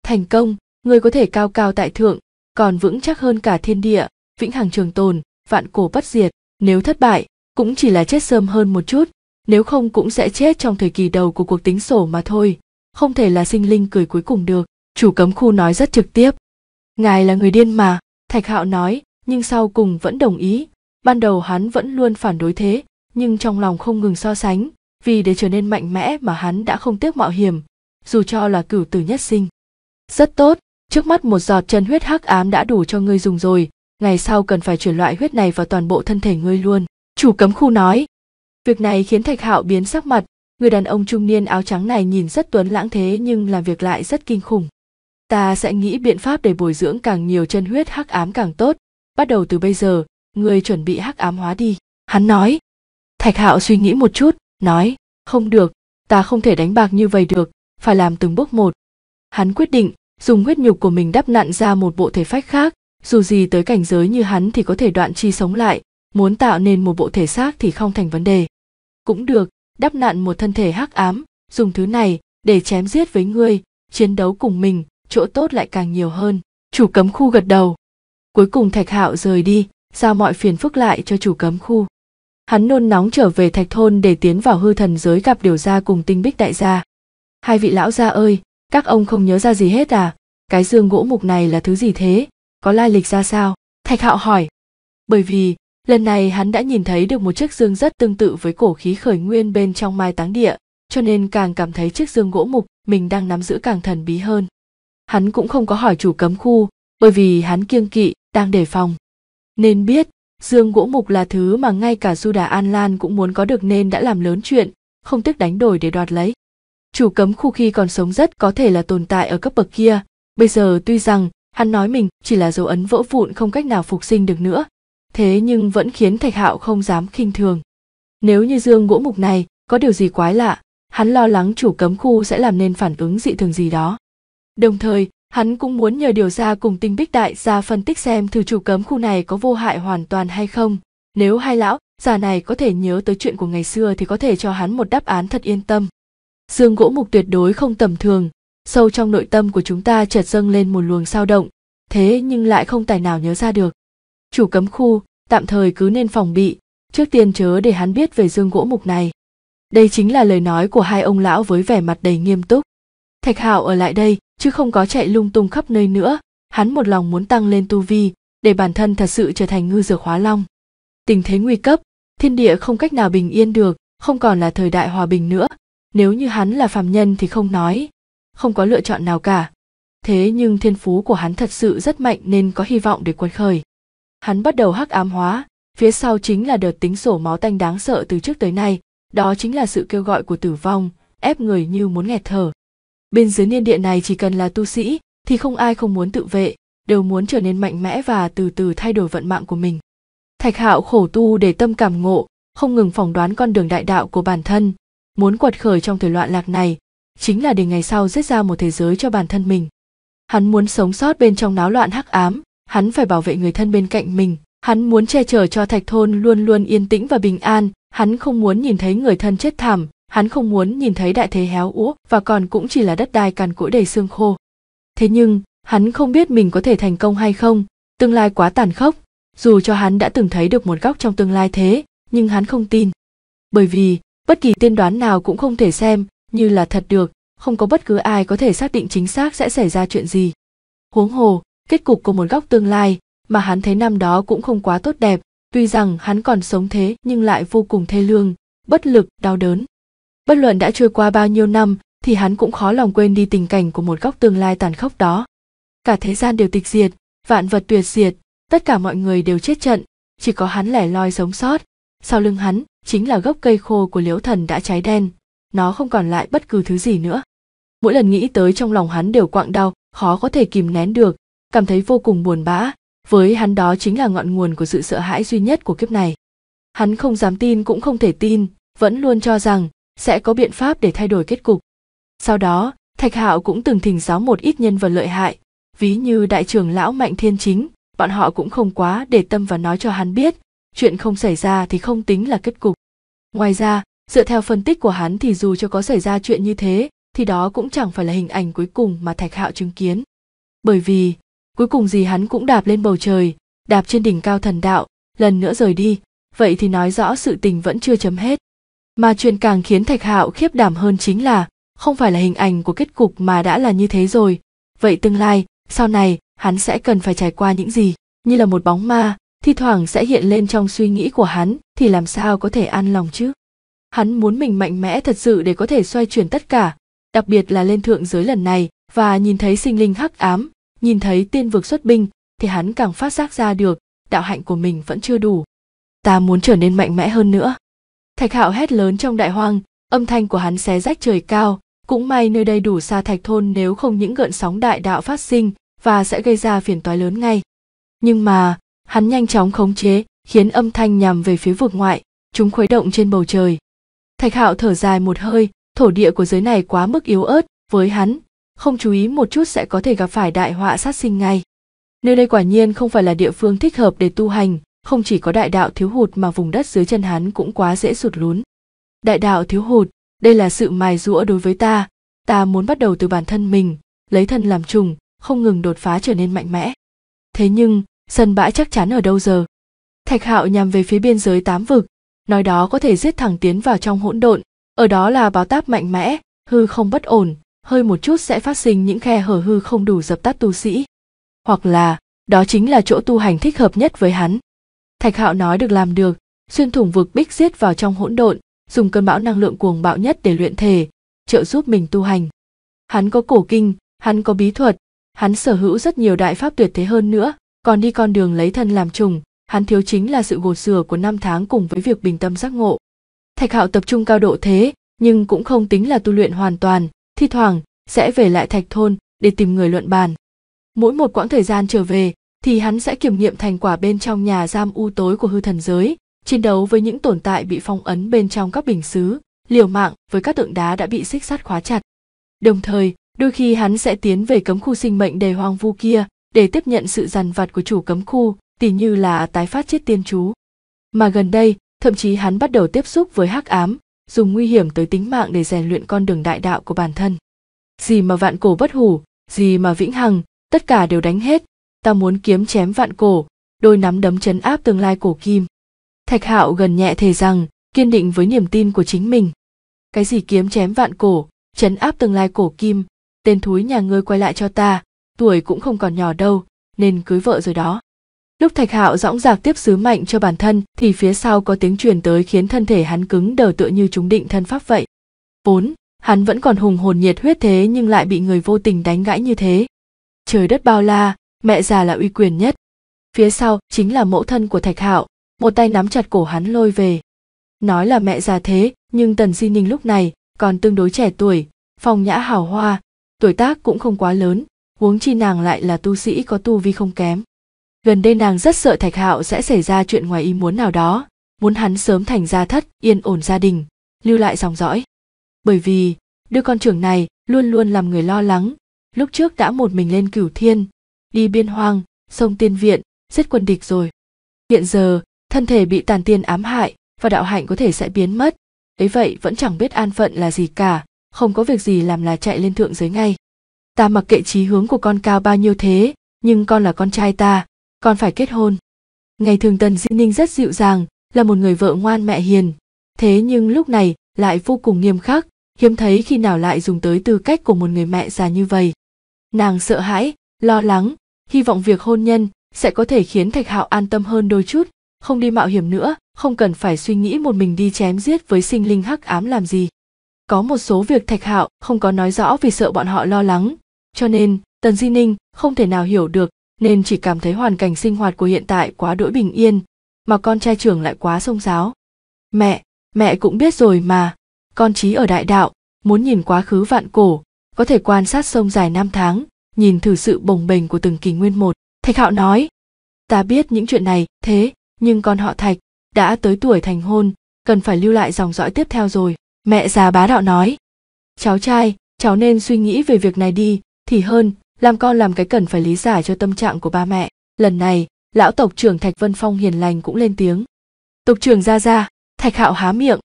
Thành công, người có thể cao cao tại thượng, còn vững chắc hơn cả thiên địa, vĩnh hằng trường tồn, vạn cổ bất diệt, nếu thất bại, cũng chỉ là chết sớm hơn một chút, nếu không cũng sẽ chết trong thời kỳ đầu của cuộc tính sổ mà thôi, không thể là sinh linh cười cuối cùng được, chủ cấm khu nói rất trực tiếp. Ngài là người điên mà, Thạch Hạo nói, nhưng sau cùng vẫn đồng ý, ban đầu hắn vẫn luôn phản đối thế, nhưng trong lòng không ngừng so sánh vì để trở nên mạnh mẽ mà hắn đã không tiếc mạo hiểm dù cho là cửu tử nhất sinh rất tốt trước mắt một giọt chân huyết hắc ám đã đủ cho ngươi dùng rồi ngày sau cần phải chuyển loại huyết này vào toàn bộ thân thể ngươi luôn chủ cấm khu nói việc này khiến thạch hạo biến sắc mặt người đàn ông trung niên áo trắng này nhìn rất tuấn lãng thế nhưng làm việc lại rất kinh khủng ta sẽ nghĩ biện pháp để bồi dưỡng càng nhiều chân huyết hắc ám càng tốt bắt đầu từ bây giờ người chuẩn bị hắc ám hóa đi hắn nói thạch hạo suy nghĩ một chút nói không được ta không thể đánh bạc như vậy được phải làm từng bước một hắn quyết định dùng huyết nhục của mình đắp nặn ra một bộ thể phách khác dù gì tới cảnh giới như hắn thì có thể đoạn chi sống lại muốn tạo nên một bộ thể xác thì không thành vấn đề cũng được đắp nặn một thân thể hắc ám dùng thứ này để chém giết với ngươi chiến đấu cùng mình chỗ tốt lại càng nhiều hơn chủ cấm khu gật đầu cuối cùng thạch hạo rời đi giao mọi phiền phức lại cho chủ cấm khu hắn nôn nóng trở về thạch thôn để tiến vào hư thần giới gặp điều gia cùng tinh bích đại gia hai vị lão gia ơi các ông không nhớ ra gì hết à cái dương gỗ mục này là thứ gì thế có lai lịch ra sao thạch hạo hỏi bởi vì lần này hắn đã nhìn thấy được một chiếc dương rất tương tự với cổ khí khởi nguyên bên trong mai táng địa cho nên càng cảm thấy chiếc dương gỗ mục mình đang nắm giữ càng thần bí hơn hắn cũng không có hỏi chủ cấm khu bởi vì hắn kiêng kỵ đang đề phòng nên biết Dương gỗ mục là thứ mà ngay cả Du Đà An Lan cũng muốn có được nên đã làm lớn chuyện, không tiếc đánh đổi để đoạt lấy. Chủ cấm khu khi còn sống rất có thể là tồn tại ở cấp bậc kia, bây giờ tuy rằng hắn nói mình chỉ là dấu ấn vỡ vụn không cách nào phục sinh được nữa, thế nhưng vẫn khiến Thạch Hạo không dám khinh thường. Nếu như Dương gỗ mục này có điều gì quái lạ, hắn lo lắng chủ cấm khu sẽ làm nên phản ứng dị thường gì đó. Đồng thời, Hắn cũng muốn nhờ điều ra cùng tinh bích đại gia phân tích xem thử chủ cấm khu này có vô hại hoàn toàn hay không. Nếu hai lão, già này có thể nhớ tới chuyện của ngày xưa thì có thể cho hắn một đáp án thật yên tâm. Dương gỗ mục tuyệt đối không tầm thường, sâu trong nội tâm của chúng ta chợt dâng lên một luồng sao động, thế nhưng lại không tài nào nhớ ra được. Chủ cấm khu, tạm thời cứ nên phòng bị, trước tiên chớ để hắn biết về dương gỗ mục này. Đây chính là lời nói của hai ông lão với vẻ mặt đầy nghiêm túc. Thạch Hạo ở lại đây, chứ không có chạy lung tung khắp nơi nữa hắn một lòng muốn tăng lên tu vi để bản thân thật sự trở thành ngư dược hóa long tình thế nguy cấp thiên địa không cách nào bình yên được không còn là thời đại hòa bình nữa nếu như hắn là phàm nhân thì không nói không có lựa chọn nào cả thế nhưng thiên phú của hắn thật sự rất mạnh nên có hy vọng để quật khởi hắn bắt đầu hắc ám hóa phía sau chính là đợt tính sổ máu tanh đáng sợ từ trước tới nay đó chính là sự kêu gọi của tử vong ép người như muốn nghẹt thở bên dưới niên địa này chỉ cần là tu sĩ thì không ai không muốn tự vệ đều muốn trở nên mạnh mẽ và từ từ thay đổi vận mạng của mình thạch hạo khổ tu để tâm cảm ngộ không ngừng phỏng đoán con đường đại đạo của bản thân muốn quật khởi trong thời loạn lạc này chính là để ngày sau giết ra một thế giới cho bản thân mình hắn muốn sống sót bên trong náo loạn hắc ám hắn phải bảo vệ người thân bên cạnh mình hắn muốn che chở cho thạch thôn luôn luôn yên tĩnh và bình an hắn không muốn nhìn thấy người thân chết thảm hắn không muốn nhìn thấy đại thế héo úa và còn cũng chỉ là đất đai cằn cỗi đầy xương khô thế nhưng hắn không biết mình có thể thành công hay không tương lai quá tàn khốc dù cho hắn đã từng thấy được một góc trong tương lai thế nhưng hắn không tin bởi vì bất kỳ tiên đoán nào cũng không thể xem như là thật được không có bất cứ ai có thể xác định chính xác sẽ xảy ra chuyện gì huống hồ kết cục của một góc tương lai mà hắn thấy năm đó cũng không quá tốt đẹp tuy rằng hắn còn sống thế nhưng lại vô cùng thê lương bất lực đau đớn bất luận đã trôi qua bao nhiêu năm thì hắn cũng khó lòng quên đi tình cảnh của một góc tương lai tàn khốc đó cả thế gian đều tịch diệt vạn vật tuyệt diệt tất cả mọi người đều chết trận chỉ có hắn lẻ loi sống sót sau lưng hắn chính là gốc cây khô của liễu thần đã cháy đen nó không còn lại bất cứ thứ gì nữa mỗi lần nghĩ tới trong lòng hắn đều quặn đau khó có thể kìm nén được cảm thấy vô cùng buồn bã với hắn đó chính là ngọn nguồn của sự sợ hãi duy nhất của kiếp này hắn không dám tin cũng không thể tin vẫn luôn cho rằng sẽ có biện pháp để thay đổi kết cục. Sau đó, Thạch Hạo cũng từng thỉnh giáo một ít nhân vật lợi hại, ví như đại trưởng lão Mạnh Thiên Chính, bọn họ cũng không quá để tâm và nói cho hắn biết, chuyện không xảy ra thì không tính là kết cục. Ngoài ra, dựa theo phân tích của hắn thì dù cho có xảy ra chuyện như thế, thì đó cũng chẳng phải là hình ảnh cuối cùng mà Thạch Hạo chứng kiến. Bởi vì, cuối cùng gì hắn cũng đạp lên bầu trời, đạp trên đỉnh cao thần đạo, lần nữa rời đi, vậy thì nói rõ sự tình vẫn chưa chấm hết mà chuyện càng khiến thạch hạo khiếp đảm hơn chính là không phải là hình ảnh của kết cục mà đã là như thế rồi vậy tương lai sau này hắn sẽ cần phải trải qua những gì như là một bóng ma thi thoảng sẽ hiện lên trong suy nghĩ của hắn thì làm sao có thể an lòng chứ hắn muốn mình mạnh mẽ thật sự để có thể xoay chuyển tất cả đặc biệt là lên thượng giới lần này và nhìn thấy sinh linh hắc ám nhìn thấy tiên vực xuất binh thì hắn càng phát giác ra được đạo hạnh của mình vẫn chưa đủ ta muốn trở nên mạnh mẽ hơn nữa thạch hạo hét lớn trong đại hoang âm thanh của hắn xé rách trời cao cũng may nơi đây đủ xa thạch thôn nếu không những gợn sóng đại đạo phát sinh và sẽ gây ra phiền toái lớn ngay nhưng mà hắn nhanh chóng khống chế khiến âm thanh nhằm về phía vực ngoại chúng khuấy động trên bầu trời thạch hạo thở dài một hơi thổ địa của giới này quá mức yếu ớt với hắn không chú ý một chút sẽ có thể gặp phải đại họa sát sinh ngay nơi đây quả nhiên không phải là địa phương thích hợp để tu hành không chỉ có đại đạo thiếu hụt mà vùng đất dưới chân hắn cũng quá dễ sụt lún đại đạo thiếu hụt đây là sự mài rũa đối với ta ta muốn bắt đầu từ bản thân mình lấy thân làm trùng không ngừng đột phá trở nên mạnh mẽ thế nhưng sân bãi chắc chắn ở đâu giờ thạch hạo nhằm về phía biên giới tám vực nói đó có thể giết thẳng tiến vào trong hỗn độn ở đó là báo táp mạnh mẽ hư không bất ổn hơi một chút sẽ phát sinh những khe hở hư không đủ dập tắt tu sĩ hoặc là đó chính là chỗ tu hành thích hợp nhất với hắn Thạch Hạo nói được làm được, xuyên thủng vực bích giết vào trong hỗn độn, dùng cơn bão năng lượng cuồng bạo nhất để luyện thể, trợ giúp mình tu hành. Hắn có cổ kinh, hắn có bí thuật, hắn sở hữu rất nhiều đại pháp tuyệt thế hơn nữa, còn đi con đường lấy thân làm trùng, hắn thiếu chính là sự gột rửa của năm tháng cùng với việc bình tâm giác ngộ. Thạch Hạo tập trung cao độ thế, nhưng cũng không tính là tu luyện hoàn toàn, thi thoảng sẽ về lại Thạch thôn để tìm người luận bàn. Mỗi một quãng thời gian trở về, thì hắn sẽ kiểm nghiệm thành quả bên trong nhà giam u tối của hư thần giới, chiến đấu với những tồn tại bị phong ấn bên trong các bình xứ, liều mạng với các tượng đá đã bị xích sắt khóa chặt. Đồng thời, đôi khi hắn sẽ tiến về cấm khu sinh mệnh đầy hoang vu kia để tiếp nhận sự dằn vặt của chủ cấm khu, tỉ như là tái phát chết tiên chú. Mà gần đây, thậm chí hắn bắt đầu tiếp xúc với hắc ám, dùng nguy hiểm tới tính mạng để rèn luyện con đường đại đạo của bản thân. Gì mà vạn cổ bất hủ, gì mà vĩnh hằng, tất cả đều đánh hết ta muốn kiếm chém vạn cổ đôi nắm đấm chấn áp tương lai cổ kim thạch hạo gần nhẹ thề rằng kiên định với niềm tin của chính mình cái gì kiếm chém vạn cổ chấn áp tương lai cổ kim tên thúi nhà ngươi quay lại cho ta tuổi cũng không còn nhỏ đâu nên cưới vợ rồi đó lúc thạch hạo dõng dạc tiếp sứ mệnh cho bản thân thì phía sau có tiếng truyền tới khiến thân thể hắn cứng đờ tựa như chúng định thân pháp vậy vốn hắn vẫn còn hùng hồn nhiệt huyết thế nhưng lại bị người vô tình đánh gãy như thế trời đất bao la mẹ già là uy quyền nhất phía sau chính là mẫu thân của thạch hạo một tay nắm chặt cổ hắn lôi về nói là mẹ già thế nhưng tần di ninh lúc này còn tương đối trẻ tuổi phong nhã hào hoa tuổi tác cũng không quá lớn huống chi nàng lại là tu sĩ có tu vi không kém gần đây nàng rất sợ thạch hạo sẽ xảy ra chuyện ngoài ý muốn nào đó muốn hắn sớm thành gia thất yên ổn gia đình lưu lại dòng dõi bởi vì đứa con trưởng này luôn luôn làm người lo lắng lúc trước đã một mình lên cửu thiên đi biên hoang sông tiên viện giết quân địch rồi hiện giờ thân thể bị tàn tiên ám hại và đạo hạnh có thể sẽ biến mất ấy vậy vẫn chẳng biết an phận là gì cả không có việc gì làm là chạy lên thượng giới ngay ta mặc kệ trí hướng của con cao bao nhiêu thế nhưng con là con trai ta con phải kết hôn ngày thường tần di ninh rất dịu dàng là một người vợ ngoan mẹ hiền thế nhưng lúc này lại vô cùng nghiêm khắc hiếm thấy khi nào lại dùng tới tư cách của một người mẹ già như vậy nàng sợ hãi lo lắng hy vọng việc hôn nhân sẽ có thể khiến thạch hạo an tâm hơn đôi chút không đi mạo hiểm nữa không cần phải suy nghĩ một mình đi chém giết với sinh linh hắc ám làm gì có một số việc thạch hạo không có nói rõ vì sợ bọn họ lo lắng cho nên tần di ninh không thể nào hiểu được nên chỉ cảm thấy hoàn cảnh sinh hoạt của hiện tại quá đỗi bình yên mà con trai trưởng lại quá sông giáo. mẹ mẹ cũng biết rồi mà con trí ở đại đạo muốn nhìn quá khứ vạn cổ có thể quan sát sông dài năm tháng nhìn thử sự bồng bềnh của từng kỳ nguyên một thạch hạo nói ta biết những chuyện này thế nhưng con họ thạch đã tới tuổi thành hôn cần phải lưu lại dòng dõi tiếp theo rồi mẹ già bá đạo nói cháu trai cháu nên suy nghĩ về việc này đi thì hơn làm con làm cái cần phải lý giải cho tâm trạng của ba mẹ lần này lão tộc trưởng thạch vân phong hiền lành cũng lên tiếng tộc trưởng ra ra thạch hạo há miệng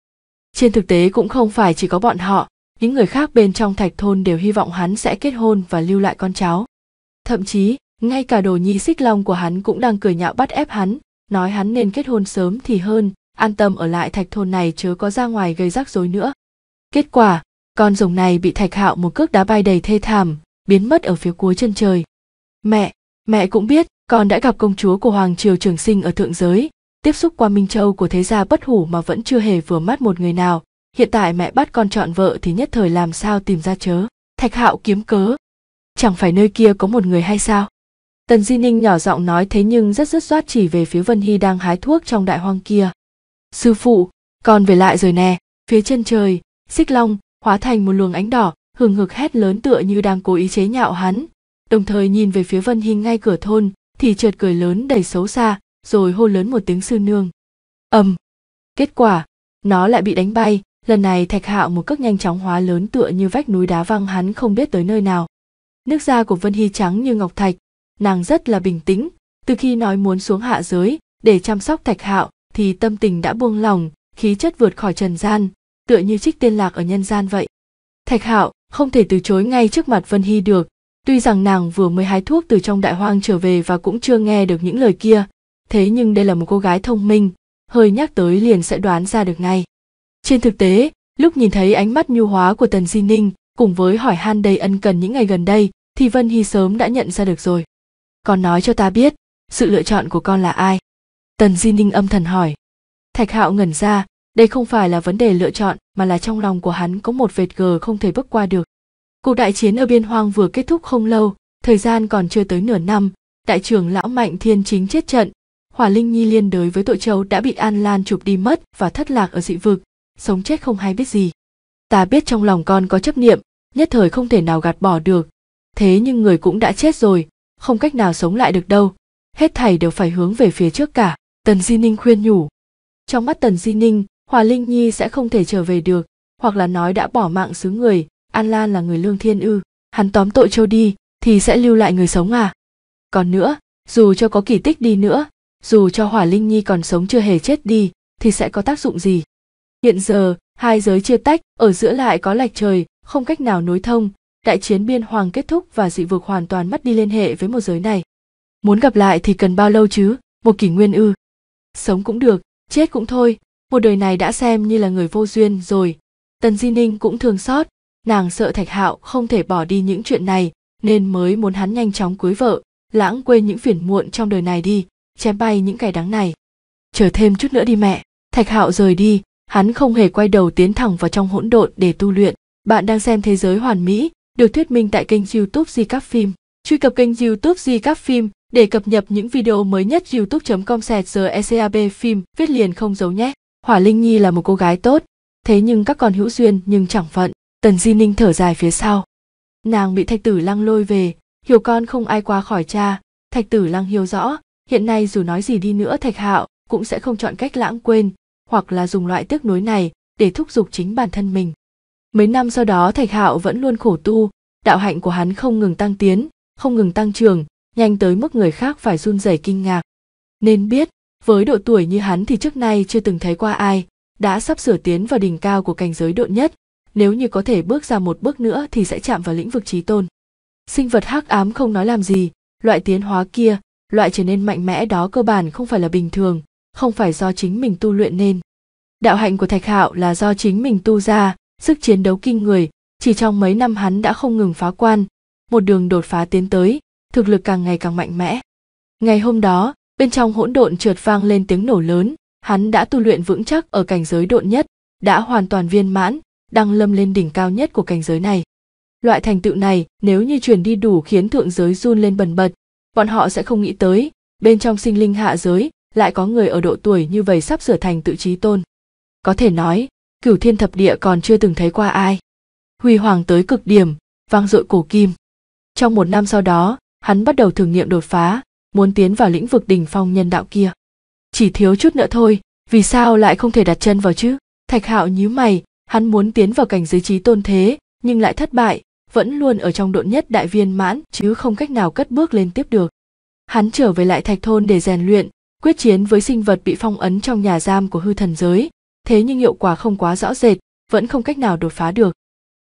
trên thực tế cũng không phải chỉ có bọn họ những người khác bên trong thạch thôn đều hy vọng hắn sẽ kết hôn và lưu lại con cháu thậm chí ngay cả đồ nhi xích long của hắn cũng đang cười nhạo bắt ép hắn nói hắn nên kết hôn sớm thì hơn an tâm ở lại thạch thôn này chớ có ra ngoài gây rắc rối nữa kết quả con rồng này bị thạch hạo một cước đá bay đầy thê thảm biến mất ở phía cuối chân trời mẹ mẹ cũng biết con đã gặp công chúa của hoàng triều trường sinh ở thượng giới tiếp xúc qua minh châu của thế gia bất hủ mà vẫn chưa hề vừa mắt một người nào hiện tại mẹ bắt con chọn vợ thì nhất thời làm sao tìm ra chớ thạch hạo kiếm cớ chẳng phải nơi kia có một người hay sao tần di ninh nhỏ giọng nói thế nhưng rất dứt khoát chỉ về phía vân hy đang hái thuốc trong đại hoang kia sư phụ con về lại rồi nè phía chân trời xích long hóa thành một luồng ánh đỏ hừng hực hét lớn tựa như đang cố ý chế nhạo hắn đồng thời nhìn về phía vân hy ngay cửa thôn thì chợt cười lớn đầy xấu xa rồi hô lớn một tiếng sư nương ầm kết quả nó lại bị đánh bay lần này thạch hạo một cước nhanh chóng hóa lớn tựa như vách núi đá văng hắn không biết tới nơi nào nước da của vân hy trắng như ngọc thạch nàng rất là bình tĩnh từ khi nói muốn xuống hạ giới để chăm sóc thạch hạo thì tâm tình đã buông lòng khí chất vượt khỏi trần gian tựa như trích tiên lạc ở nhân gian vậy thạch hạo không thể từ chối ngay trước mặt vân hy được tuy rằng nàng vừa mới hái thuốc từ trong đại hoang trở về và cũng chưa nghe được những lời kia thế nhưng đây là một cô gái thông minh hơi nhắc tới liền sẽ đoán ra được ngay trên thực tế, lúc nhìn thấy ánh mắt nhu hóa của Tần Di Ninh cùng với hỏi han đầy ân cần những ngày gần đây thì Vân Hy sớm đã nhận ra được rồi. Con nói cho ta biết, sự lựa chọn của con là ai? Tần Di Ninh âm thần hỏi. Thạch Hạo ngẩn ra, đây không phải là vấn đề lựa chọn mà là trong lòng của hắn có một vệt gờ không thể bước qua được. Cuộc đại chiến ở biên hoang vừa kết thúc không lâu, thời gian còn chưa tới nửa năm, đại trưởng lão Mạnh Thiên Chính chết trận, Hỏa Linh Nhi liên đới với tội châu đã bị An Lan chụp đi mất và thất lạc ở dị vực, sống chết không hay biết gì ta biết trong lòng con có chấp niệm nhất thời không thể nào gạt bỏ được thế nhưng người cũng đã chết rồi không cách nào sống lại được đâu hết thảy đều phải hướng về phía trước cả tần di ninh khuyên nhủ trong mắt tần di ninh hòa linh nhi sẽ không thể trở về được hoặc là nói đã bỏ mạng xứ người an lan là người lương thiên ư hắn tóm tội châu đi thì sẽ lưu lại người sống à còn nữa dù cho có kỳ tích đi nữa dù cho hỏa linh nhi còn sống chưa hề chết đi thì sẽ có tác dụng gì Hiện giờ, hai giới chia tách, ở giữa lại có lạch trời, không cách nào nối thông, đại chiến biên hoàng kết thúc và dị vực hoàn toàn mất đi liên hệ với một giới này. Muốn gặp lại thì cần bao lâu chứ, một kỷ nguyên ư. Sống cũng được, chết cũng thôi, một đời này đã xem như là người vô duyên rồi. Tần Di Ninh cũng thương xót, nàng sợ Thạch Hạo không thể bỏ đi những chuyện này, nên mới muốn hắn nhanh chóng cưới vợ, lãng quên những phiền muộn trong đời này đi, chém bay những cái đắng này. Chờ thêm chút nữa đi mẹ. Thạch Hạo rời đi, hắn không hề quay đầu tiến thẳng vào trong hỗn độn để tu luyện bạn đang xem thế giới hoàn mỹ được thuyết minh tại kênh youtube di các phim truy cập kênh youtube di các phim để cập nhật những video mới nhất youtube com sẹt ecab phim viết liền không giấu nhé hỏa linh nhi là một cô gái tốt thế nhưng các con hữu duyên nhưng chẳng phận tần di ninh thở dài phía sau nàng bị thạch tử lăng lôi về hiểu con không ai qua khỏi cha thạch tử lăng hiểu rõ hiện nay dù nói gì đi nữa thạch hạo cũng sẽ không chọn cách lãng quên hoặc là dùng loại tiếc nối này để thúc giục chính bản thân mình mấy năm sau đó thạch hạo vẫn luôn khổ tu đạo hạnh của hắn không ngừng tăng tiến không ngừng tăng trưởng nhanh tới mức người khác phải run rẩy kinh ngạc nên biết với độ tuổi như hắn thì trước nay chưa từng thấy qua ai đã sắp sửa tiến vào đỉnh cao của cảnh giới độ nhất nếu như có thể bước ra một bước nữa thì sẽ chạm vào lĩnh vực trí tôn sinh vật hắc ám không nói làm gì loại tiến hóa kia loại trở nên mạnh mẽ đó cơ bản không phải là bình thường không phải do chính mình tu luyện nên đạo hạnh của thạch hạo là do chính mình tu ra sức chiến đấu kinh người chỉ trong mấy năm hắn đã không ngừng phá quan một đường đột phá tiến tới thực lực càng ngày càng mạnh mẽ ngày hôm đó bên trong hỗn độn trượt vang lên tiếng nổ lớn hắn đã tu luyện vững chắc ở cảnh giới độn nhất đã hoàn toàn viên mãn đang lâm lên đỉnh cao nhất của cảnh giới này loại thành tựu này nếu như truyền đi đủ khiến thượng giới run lên bần bật bọn họ sẽ không nghĩ tới bên trong sinh linh hạ giới lại có người ở độ tuổi như vậy sắp sửa thành tự trí tôn có thể nói cửu thiên thập địa còn chưa từng thấy qua ai huy hoàng tới cực điểm vang dội cổ kim trong một năm sau đó hắn bắt đầu thử nghiệm đột phá muốn tiến vào lĩnh vực đỉnh phong nhân đạo kia chỉ thiếu chút nữa thôi vì sao lại không thể đặt chân vào chứ thạch hạo nhíu mày hắn muốn tiến vào cảnh giới trí tôn thế nhưng lại thất bại vẫn luôn ở trong độn nhất đại viên mãn chứ không cách nào cất bước lên tiếp được hắn trở về lại thạch thôn để rèn luyện quyết chiến với sinh vật bị phong ấn trong nhà giam của hư thần giới thế nhưng hiệu quả không quá rõ rệt vẫn không cách nào đột phá được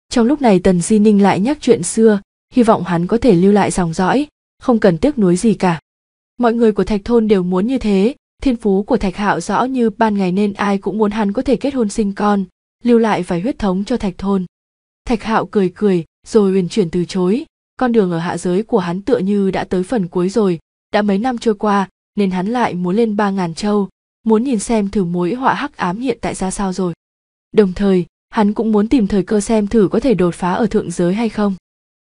trong lúc này tần di ninh lại nhắc chuyện xưa hy vọng hắn có thể lưu lại dòng dõi không cần tiếc nuối gì cả mọi người của thạch thôn đều muốn như thế thiên phú của thạch hạo rõ như ban ngày nên ai cũng muốn hắn có thể kết hôn sinh con lưu lại vài huyết thống cho thạch thôn thạch hạo cười cười rồi uyển chuyển từ chối con đường ở hạ giới của hắn tựa như đã tới phần cuối rồi đã mấy năm trôi qua nên hắn lại muốn lên ba ngàn châu muốn nhìn xem thử mối họa hắc ám hiện tại ra sao rồi đồng thời hắn cũng muốn tìm thời cơ xem thử có thể đột phá ở thượng giới hay không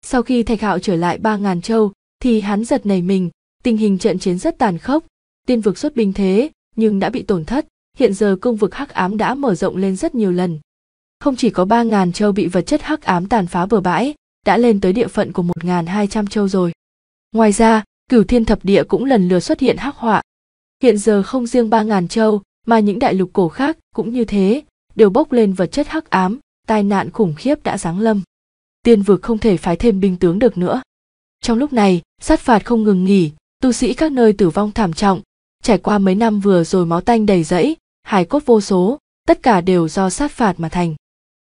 sau khi thạch hạo trở lại ba ngàn châu thì hắn giật nảy mình tình hình trận chiến rất tàn khốc tiên vực xuất binh thế nhưng đã bị tổn thất hiện giờ công vực hắc ám đã mở rộng lên rất nhiều lần không chỉ có ba ngàn châu bị vật chất hắc ám tàn phá bừa bãi đã lên tới địa phận của một ngàn hai trăm châu rồi ngoài ra cửu thiên thập địa cũng lần lượt xuất hiện hắc họa. Hiện giờ không riêng ba ngàn châu, mà những đại lục cổ khác cũng như thế, đều bốc lên vật chất hắc ám, tai nạn khủng khiếp đã giáng lâm. Tiên vực không thể phái thêm binh tướng được nữa. Trong lúc này, sát phạt không ngừng nghỉ, tu sĩ các nơi tử vong thảm trọng, trải qua mấy năm vừa rồi máu tanh đầy rẫy, hài cốt vô số, tất cả đều do sát phạt mà thành.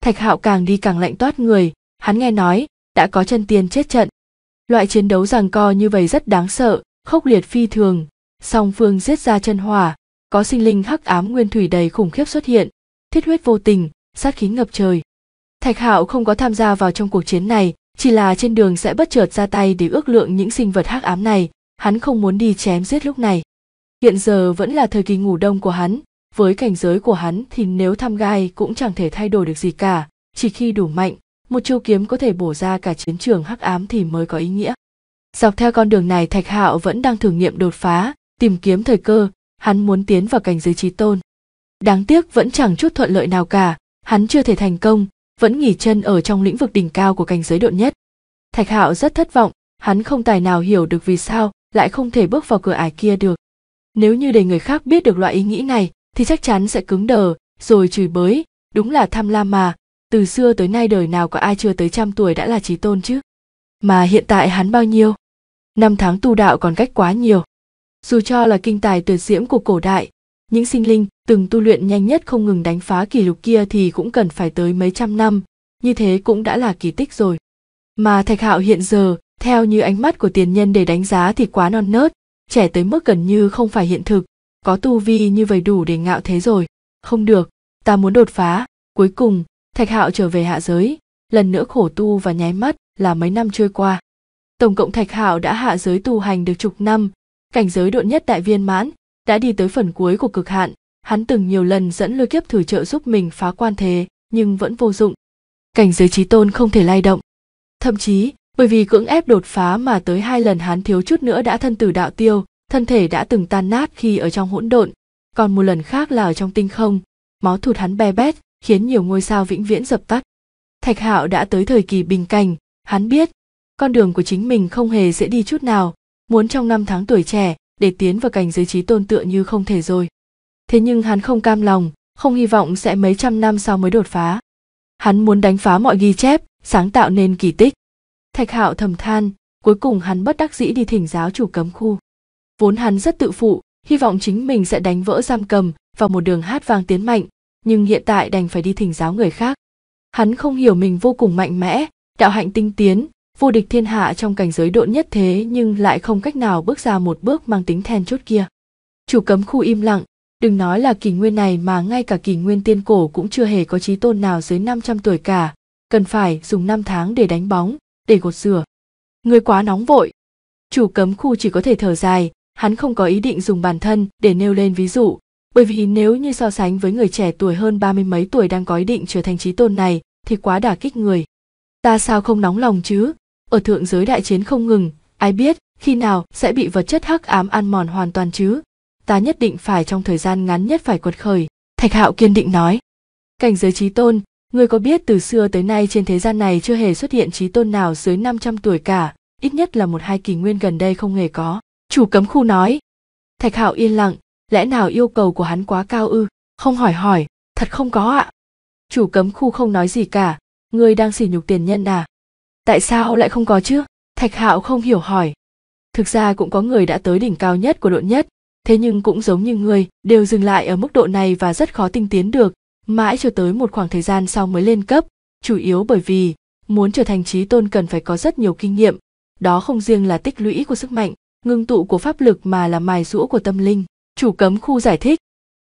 Thạch Hạo càng đi càng lạnh toát người, hắn nghe nói, đã có chân tiên chết trận, Loại chiến đấu giằng co như vậy rất đáng sợ, khốc liệt phi thường, song phương giết ra chân hỏa, có sinh linh hắc ám nguyên thủy đầy khủng khiếp xuất hiện, thiết huyết vô tình, sát khí ngập trời. Thạch Hạo không có tham gia vào trong cuộc chiến này, chỉ là trên đường sẽ bất chợt ra tay để ước lượng những sinh vật hắc ám này, hắn không muốn đi chém giết lúc này. Hiện giờ vẫn là thời kỳ ngủ đông của hắn, với cảnh giới của hắn thì nếu tham gai cũng chẳng thể thay đổi được gì cả, chỉ khi đủ mạnh, một chu kiếm có thể bổ ra cả chiến trường hắc ám thì mới có ý nghĩa dọc theo con đường này thạch hạo vẫn đang thử nghiệm đột phá tìm kiếm thời cơ hắn muốn tiến vào cảnh giới trí tôn đáng tiếc vẫn chẳng chút thuận lợi nào cả hắn chưa thể thành công vẫn nghỉ chân ở trong lĩnh vực đỉnh cao của cảnh giới độ nhất thạch hạo rất thất vọng hắn không tài nào hiểu được vì sao lại không thể bước vào cửa ải kia được nếu như để người khác biết được loại ý nghĩ này thì chắc chắn sẽ cứng đờ rồi chửi bới đúng là tham lam mà từ xưa tới nay đời nào có ai chưa tới trăm tuổi đã là trí tôn chứ mà hiện tại hắn bao nhiêu năm tháng tu đạo còn cách quá nhiều dù cho là kinh tài tuyệt diễm của cổ đại những sinh linh từng tu luyện nhanh nhất không ngừng đánh phá kỷ lục kia thì cũng cần phải tới mấy trăm năm như thế cũng đã là kỳ tích rồi mà thạch hạo hiện giờ theo như ánh mắt của tiền nhân để đánh giá thì quá non nớt trẻ tới mức gần như không phải hiện thực có tu vi như vậy đủ để ngạo thế rồi không được ta muốn đột phá cuối cùng thạch hạo trở về hạ giới lần nữa khổ tu và nháy mắt là mấy năm trôi qua tổng cộng thạch hạo đã hạ giới tu hành được chục năm cảnh giới độn nhất đại viên mãn đã đi tới phần cuối của cực hạn hắn từng nhiều lần dẫn lôi kiếp thử trợ giúp mình phá quan thế nhưng vẫn vô dụng cảnh giới trí tôn không thể lay động thậm chí bởi vì cưỡng ép đột phá mà tới hai lần hắn thiếu chút nữa đã thân tử đạo tiêu thân thể đã từng tan nát khi ở trong hỗn độn còn một lần khác là ở trong tinh không máu thụt hắn be bét khiến nhiều ngôi sao vĩnh viễn dập tắt thạch hạo đã tới thời kỳ bình cảnh hắn biết con đường của chính mình không hề dễ đi chút nào muốn trong năm tháng tuổi trẻ để tiến vào cảnh giới trí tôn tựa như không thể rồi thế nhưng hắn không cam lòng không hy vọng sẽ mấy trăm năm sau mới đột phá hắn muốn đánh phá mọi ghi chép sáng tạo nên kỳ tích thạch hạo thầm than cuối cùng hắn bất đắc dĩ đi thỉnh giáo chủ cấm khu vốn hắn rất tự phụ hy vọng chính mình sẽ đánh vỡ giam cầm vào một đường hát vang tiến mạnh nhưng hiện tại đành phải đi thỉnh giáo người khác. Hắn không hiểu mình vô cùng mạnh mẽ, đạo hạnh tinh tiến, vô địch thiên hạ trong cảnh giới độn nhất thế nhưng lại không cách nào bước ra một bước mang tính then chốt kia. Chủ cấm khu im lặng, đừng nói là kỳ nguyên này mà ngay cả kỳ nguyên tiên cổ cũng chưa hề có trí tôn nào dưới 500 tuổi cả, cần phải dùng 5 tháng để đánh bóng, để gột rửa. Người quá nóng vội. Chủ cấm khu chỉ có thể thở dài, hắn không có ý định dùng bản thân để nêu lên ví dụ, bởi vì nếu như so sánh với người trẻ tuổi hơn ba mươi mấy tuổi đang có ý định trở thành trí tôn này thì quá đả kích người. Ta sao không nóng lòng chứ? Ở thượng giới đại chiến không ngừng, ai biết khi nào sẽ bị vật chất hắc ám ăn mòn hoàn toàn chứ? Ta nhất định phải trong thời gian ngắn nhất phải quật khởi, Thạch Hạo kiên định nói. Cảnh giới trí tôn, ngươi có biết từ xưa tới nay trên thế gian này chưa hề xuất hiện trí tôn nào dưới 500 tuổi cả, ít nhất là một hai kỷ nguyên gần đây không hề có. Chủ cấm khu nói. Thạch Hạo yên lặng, lẽ nào yêu cầu của hắn quá cao ư không hỏi hỏi thật không có ạ chủ cấm khu không nói gì cả ngươi đang sỉ nhục tiền nhân à tại sao lại không có chứ thạch hạo không hiểu hỏi thực ra cũng có người đã tới đỉnh cao nhất của độ nhất thế nhưng cũng giống như ngươi đều dừng lại ở mức độ này và rất khó tinh tiến được mãi cho tới một khoảng thời gian sau mới lên cấp chủ yếu bởi vì muốn trở thành trí tôn cần phải có rất nhiều kinh nghiệm đó không riêng là tích lũy của sức mạnh ngưng tụ của pháp lực mà là mài rũa của tâm linh chủ cấm khu giải thích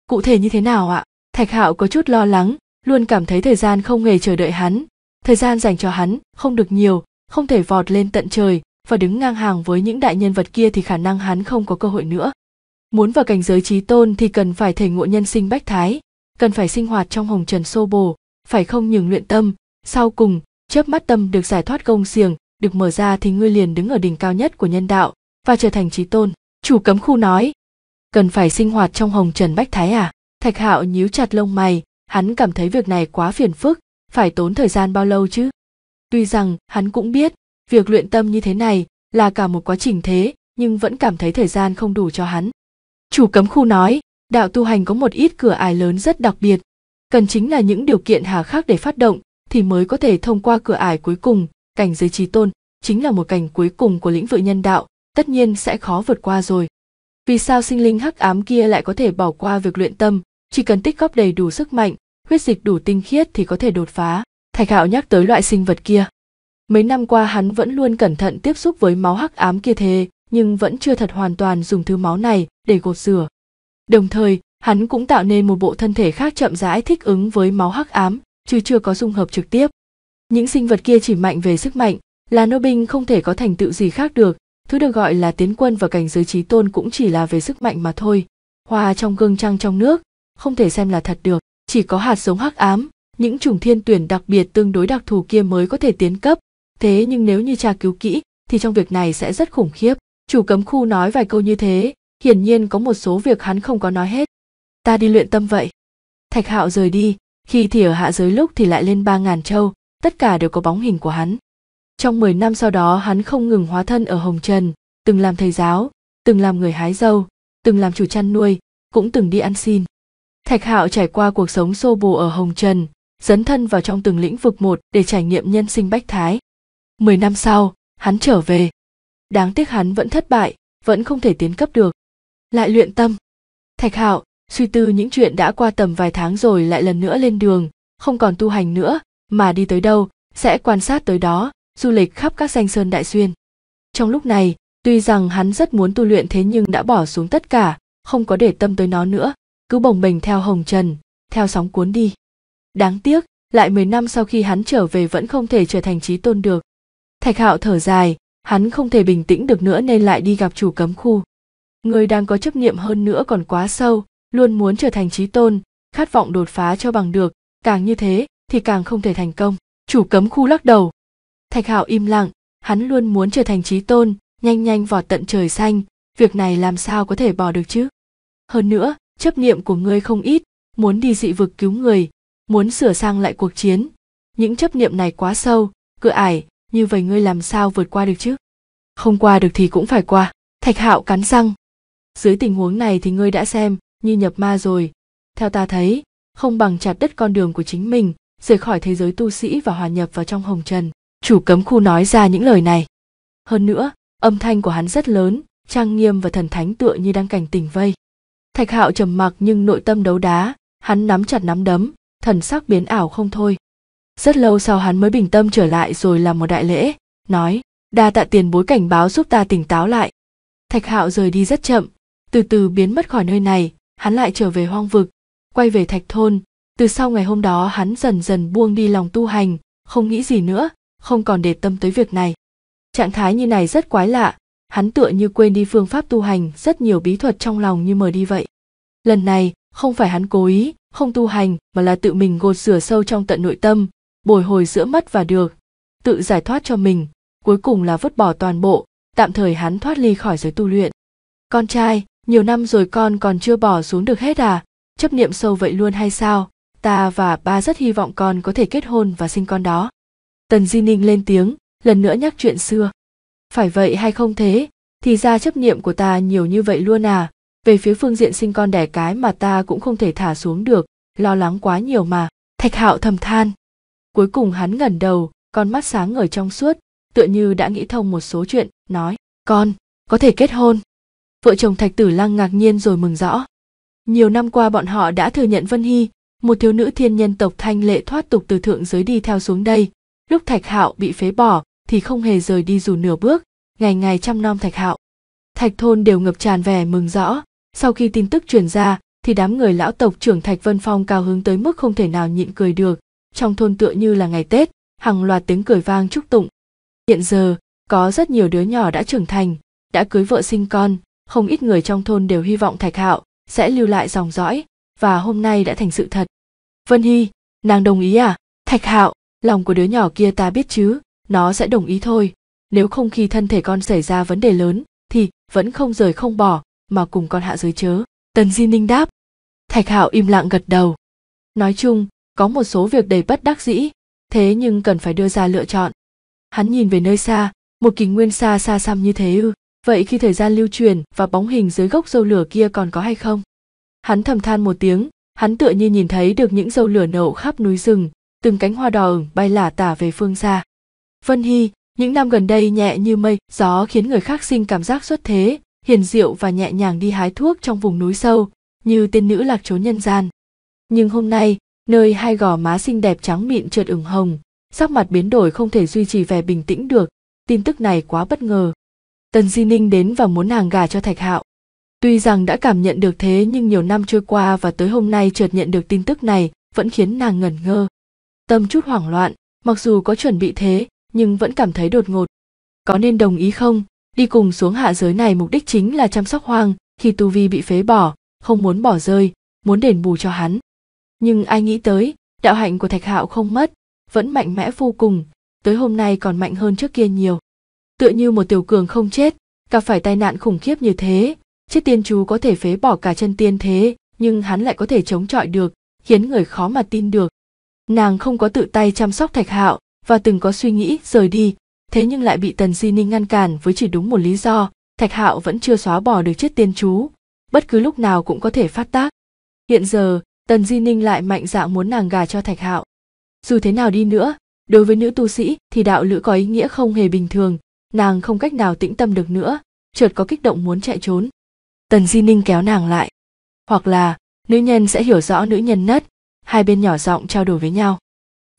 cụ thể như thế nào ạ thạch hạo có chút lo lắng luôn cảm thấy thời gian không hề chờ đợi hắn thời gian dành cho hắn không được nhiều không thể vọt lên tận trời và đứng ngang hàng với những đại nhân vật kia thì khả năng hắn không có cơ hội nữa muốn vào cảnh giới trí tôn thì cần phải thể ngộ nhân sinh bách thái cần phải sinh hoạt trong hồng trần xô bồ phải không nhường luyện tâm sau cùng chớp mắt tâm được giải thoát công xiềng được mở ra thì ngươi liền đứng ở đỉnh cao nhất của nhân đạo và trở thành trí tôn chủ cấm khu nói cần phải sinh hoạt trong hồng trần bách thái à thạch hạo nhíu chặt lông mày hắn cảm thấy việc này quá phiền phức phải tốn thời gian bao lâu chứ tuy rằng hắn cũng biết việc luyện tâm như thế này là cả một quá trình thế nhưng vẫn cảm thấy thời gian không đủ cho hắn chủ cấm khu nói đạo tu hành có một ít cửa ải lớn rất đặc biệt cần chính là những điều kiện hà khắc để phát động thì mới có thể thông qua cửa ải cuối cùng cảnh giới trí tôn chính là một cảnh cuối cùng của lĩnh vực nhân đạo tất nhiên sẽ khó vượt qua rồi vì sao sinh linh hắc ám kia lại có thể bỏ qua việc luyện tâm chỉ cần tích góp đầy đủ sức mạnh huyết dịch đủ tinh khiết thì có thể đột phá thạch hạo nhắc tới loại sinh vật kia mấy năm qua hắn vẫn luôn cẩn thận tiếp xúc với máu hắc ám kia thế nhưng vẫn chưa thật hoàn toàn dùng thứ máu này để gột rửa đồng thời hắn cũng tạo nên một bộ thân thể khác chậm rãi thích ứng với máu hắc ám chứ chưa có dung hợp trực tiếp những sinh vật kia chỉ mạnh về sức mạnh là nô binh không thể có thành tựu gì khác được thứ được gọi là tiến quân vào cảnh giới trí tôn cũng chỉ là về sức mạnh mà thôi hoa trong gương trăng trong nước không thể xem là thật được chỉ có hạt giống hắc ám những chủng thiên tuyển đặc biệt tương đối đặc thù kia mới có thể tiến cấp thế nhưng nếu như tra cứu kỹ thì trong việc này sẽ rất khủng khiếp chủ cấm khu nói vài câu như thế hiển nhiên có một số việc hắn không có nói hết ta đi luyện tâm vậy thạch hạo rời đi khi thì ở hạ giới lúc thì lại lên ba ngàn châu tất cả đều có bóng hình của hắn trong 10 năm sau đó hắn không ngừng hóa thân ở Hồng Trần, từng làm thầy giáo, từng làm người hái dâu, từng làm chủ chăn nuôi, cũng từng đi ăn xin. Thạch Hạo trải qua cuộc sống xô bồ ở Hồng Trần, dấn thân vào trong từng lĩnh vực một để trải nghiệm nhân sinh bách thái. Mười năm sau, hắn trở về. Đáng tiếc hắn vẫn thất bại, vẫn không thể tiến cấp được. Lại luyện tâm. Thạch Hạo suy tư những chuyện đã qua tầm vài tháng rồi lại lần nữa lên đường, không còn tu hành nữa, mà đi tới đâu, sẽ quan sát tới đó, du lịch khắp các danh sơn đại xuyên. Trong lúc này, tuy rằng hắn rất muốn tu luyện thế nhưng đã bỏ xuống tất cả, không có để tâm tới nó nữa, cứ bồng bềnh theo hồng trần, theo sóng cuốn đi. Đáng tiếc, lại 10 năm sau khi hắn trở về vẫn không thể trở thành trí tôn được. Thạch Hạo thở dài, hắn không thể bình tĩnh được nữa nên lại đi gặp chủ cấm khu. Người đang có chấp niệm hơn nữa còn quá sâu, luôn muốn trở thành trí tôn, khát vọng đột phá cho bằng được, càng như thế thì càng không thể thành công. Chủ cấm khu lắc đầu, thạch hạo im lặng hắn luôn muốn trở thành trí tôn nhanh nhanh vọt tận trời xanh việc này làm sao có thể bỏ được chứ hơn nữa chấp niệm của ngươi không ít muốn đi dị vực cứu người muốn sửa sang lại cuộc chiến những chấp niệm này quá sâu cửa ải như vậy ngươi làm sao vượt qua được chứ không qua được thì cũng phải qua thạch hạo cắn răng dưới tình huống này thì ngươi đã xem như nhập ma rồi theo ta thấy không bằng chặt đứt con đường của chính mình rời khỏi thế giới tu sĩ và hòa nhập vào trong hồng trần chủ cấm khu nói ra những lời này hơn nữa âm thanh của hắn rất lớn trang nghiêm và thần thánh tựa như đang cảnh tỉnh vây thạch hạo trầm mặc nhưng nội tâm đấu đá hắn nắm chặt nắm đấm thần sắc biến ảo không thôi rất lâu sau hắn mới bình tâm trở lại rồi làm một đại lễ nói đa tạ tiền bối cảnh báo giúp ta tỉnh táo lại thạch hạo rời đi rất chậm từ từ biến mất khỏi nơi này hắn lại trở về hoang vực quay về thạch thôn từ sau ngày hôm đó hắn dần dần buông đi lòng tu hành không nghĩ gì nữa không còn để tâm tới việc này. Trạng thái như này rất quái lạ, hắn tựa như quên đi phương pháp tu hành, rất nhiều bí thuật trong lòng như mờ đi vậy. Lần này, không phải hắn cố ý, không tu hành, mà là tự mình gột rửa sâu trong tận nội tâm, bồi hồi giữa mất và được, tự giải thoát cho mình, cuối cùng là vứt bỏ toàn bộ, tạm thời hắn thoát ly khỏi giới tu luyện. Con trai, nhiều năm rồi con còn chưa bỏ xuống được hết à, chấp niệm sâu vậy luôn hay sao? Ta và ba rất hy vọng con có thể kết hôn và sinh con đó. Tần Di Ninh lên tiếng, lần nữa nhắc chuyện xưa. Phải vậy hay không thế, thì ra chấp niệm của ta nhiều như vậy luôn à, về phía phương diện sinh con đẻ cái mà ta cũng không thể thả xuống được, lo lắng quá nhiều mà, thạch hạo thầm than. Cuối cùng hắn ngẩn đầu, con mắt sáng ngời trong suốt, tựa như đã nghĩ thông một số chuyện, nói, con, có thể kết hôn. Vợ chồng thạch tử lăng ngạc nhiên rồi mừng rõ. Nhiều năm qua bọn họ đã thừa nhận Vân Hy, một thiếu nữ thiên nhân tộc thanh lệ thoát tục từ thượng giới đi theo xuống đây, lúc thạch hạo bị phế bỏ thì không hề rời đi dù nửa bước ngày ngày chăm nom thạch hạo thạch thôn đều ngập tràn vẻ mừng rõ sau khi tin tức truyền ra thì đám người lão tộc trưởng thạch vân phong cao hứng tới mức không thể nào nhịn cười được trong thôn tựa như là ngày tết hàng loạt tiếng cười vang chúc tụng hiện giờ có rất nhiều đứa nhỏ đã trưởng thành đã cưới vợ sinh con không ít người trong thôn đều hy vọng thạch hạo sẽ lưu lại dòng dõi và hôm nay đã thành sự thật vân hy nàng đồng ý à thạch hạo lòng của đứa nhỏ kia ta biết chứ nó sẽ đồng ý thôi nếu không khi thân thể con xảy ra vấn đề lớn thì vẫn không rời không bỏ mà cùng con hạ giới chớ tần di ninh đáp thạch hạo im lặng gật đầu nói chung có một số việc đầy bất đắc dĩ thế nhưng cần phải đưa ra lựa chọn hắn nhìn về nơi xa một kỷ nguyên xa xa xăm như thế ư vậy khi thời gian lưu truyền và bóng hình dưới gốc dâu lửa kia còn có hay không hắn thầm than một tiếng hắn tựa như nhìn thấy được những dâu lửa nổ khắp núi rừng từng cánh hoa đỏ ửng bay lả tả về phương xa. Vân Hy, những năm gần đây nhẹ như mây, gió khiến người khác sinh cảm giác xuất thế, hiền diệu và nhẹ nhàng đi hái thuốc trong vùng núi sâu, như tiên nữ lạc trốn nhân gian. Nhưng hôm nay, nơi hai gò má xinh đẹp trắng mịn trượt ửng hồng, sắc mặt biến đổi không thể duy trì vẻ bình tĩnh được, tin tức này quá bất ngờ. Tần Di Ninh đến và muốn nàng gả cho Thạch Hạo. Tuy rằng đã cảm nhận được thế nhưng nhiều năm trôi qua và tới hôm nay chợt nhận được tin tức này vẫn khiến nàng ngẩn ngơ tâm chút hoảng loạn mặc dù có chuẩn bị thế nhưng vẫn cảm thấy đột ngột có nên đồng ý không đi cùng xuống hạ giới này mục đích chính là chăm sóc hoang khi tu vi bị phế bỏ không muốn bỏ rơi muốn đền bù cho hắn nhưng ai nghĩ tới đạo hạnh của thạch hạo không mất vẫn mạnh mẽ vô cùng tới hôm nay còn mạnh hơn trước kia nhiều tựa như một tiểu cường không chết gặp phải tai nạn khủng khiếp như thế chết tiên chú có thể phế bỏ cả chân tiên thế nhưng hắn lại có thể chống chọi được khiến người khó mà tin được nàng không có tự tay chăm sóc thạch hạo và từng có suy nghĩ rời đi thế nhưng lại bị tần di ninh ngăn cản với chỉ đúng một lý do thạch hạo vẫn chưa xóa bỏ được chiếc tiên chú bất cứ lúc nào cũng có thể phát tác hiện giờ tần di ninh lại mạnh dạn muốn nàng gà cho thạch hạo dù thế nào đi nữa đối với nữ tu sĩ thì đạo lữ có ý nghĩa không hề bình thường nàng không cách nào tĩnh tâm được nữa chợt có kích động muốn chạy trốn tần di ninh kéo nàng lại hoặc là nữ nhân sẽ hiểu rõ nữ nhân nất hai bên nhỏ giọng trao đổi với nhau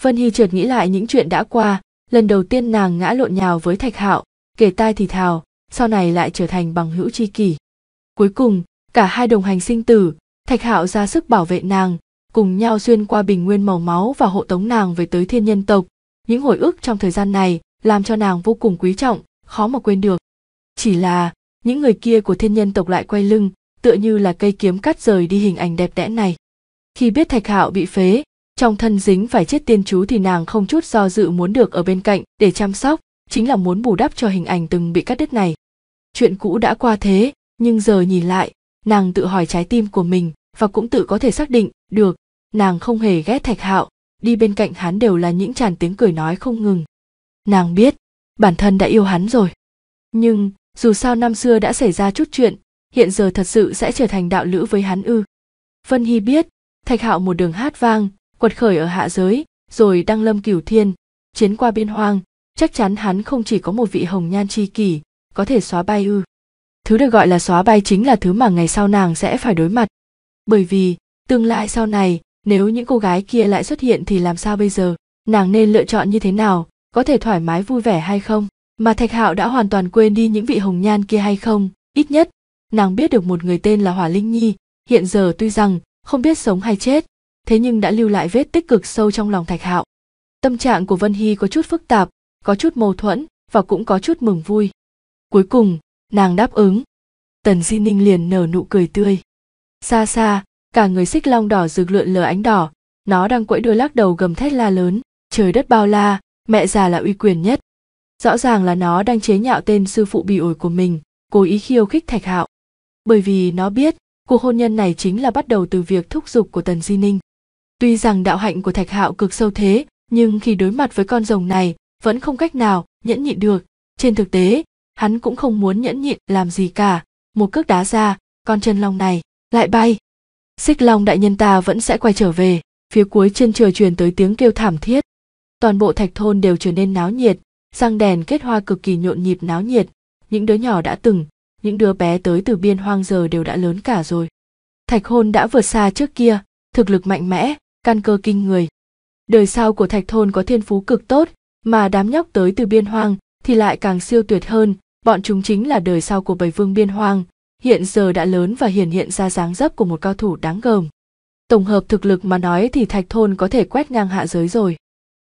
vân hy trượt nghĩ lại những chuyện đã qua lần đầu tiên nàng ngã lộn nhào với thạch hạo kể tai thì thào sau này lại trở thành bằng hữu tri kỷ cuối cùng cả hai đồng hành sinh tử thạch hạo ra sức bảo vệ nàng cùng nhau xuyên qua bình nguyên màu máu và hộ tống nàng về tới thiên nhân tộc những hồi ức trong thời gian này làm cho nàng vô cùng quý trọng khó mà quên được chỉ là những người kia của thiên nhân tộc lại quay lưng tựa như là cây kiếm cắt rời đi hình ảnh đẹp đẽ này khi biết thạch hạo bị phế trong thân dính phải chết tiên chú thì nàng không chút do dự muốn được ở bên cạnh để chăm sóc chính là muốn bù đắp cho hình ảnh từng bị cắt đứt này chuyện cũ đã qua thế nhưng giờ nhìn lại nàng tự hỏi trái tim của mình và cũng tự có thể xác định được nàng không hề ghét thạch hạo đi bên cạnh hắn đều là những tràn tiếng cười nói không ngừng nàng biết bản thân đã yêu hắn rồi nhưng dù sao năm xưa đã xảy ra chút chuyện hiện giờ thật sự sẽ trở thành đạo lữ với hắn ư vân hy biết thạch hạo một đường hát vang quật khởi ở hạ giới rồi đăng lâm cửu thiên chiến qua biên hoang chắc chắn hắn không chỉ có một vị hồng nhan tri kỷ có thể xóa bay ư thứ được gọi là xóa bay chính là thứ mà ngày sau nàng sẽ phải đối mặt bởi vì tương lai sau này nếu những cô gái kia lại xuất hiện thì làm sao bây giờ nàng nên lựa chọn như thế nào có thể thoải mái vui vẻ hay không mà thạch hạo đã hoàn toàn quên đi những vị hồng nhan kia hay không ít nhất nàng biết được một người tên là hỏa linh nhi hiện giờ tuy rằng không biết sống hay chết thế nhưng đã lưu lại vết tích cực sâu trong lòng thạch hạo tâm trạng của vân hy có chút phức tạp có chút mâu thuẫn và cũng có chút mừng vui cuối cùng nàng đáp ứng tần di ninh liền nở nụ cười tươi xa xa cả người xích long đỏ rực lượn lờ ánh đỏ nó đang quẫy đuôi lắc đầu gầm thét la lớn trời đất bao la mẹ già là uy quyền nhất rõ ràng là nó đang chế nhạo tên sư phụ bị ổi của mình cố ý khiêu khích thạch hạo bởi vì nó biết cuộc hôn nhân này chính là bắt đầu từ việc thúc giục của tần di ninh tuy rằng đạo hạnh của thạch hạo cực sâu thế nhưng khi đối mặt với con rồng này vẫn không cách nào nhẫn nhịn được trên thực tế hắn cũng không muốn nhẫn nhịn làm gì cả một cước đá ra con chân long này lại bay xích long đại nhân ta vẫn sẽ quay trở về phía cuối chân trời truyền tới tiếng kêu thảm thiết toàn bộ thạch thôn đều trở nên náo nhiệt răng đèn kết hoa cực kỳ nhộn nhịp náo nhiệt những đứa nhỏ đã từng những đứa bé tới từ biên hoang giờ đều đã lớn cả rồi thạch hôn đã vượt xa trước kia thực lực mạnh mẽ căn cơ kinh người đời sau của thạch thôn có thiên phú cực tốt mà đám nhóc tới từ biên hoang thì lại càng siêu tuyệt hơn bọn chúng chính là đời sau của bầy vương biên hoang hiện giờ đã lớn và hiển hiện ra dáng dấp của một cao thủ đáng gờm tổng hợp thực lực mà nói thì thạch thôn có thể quét ngang hạ giới rồi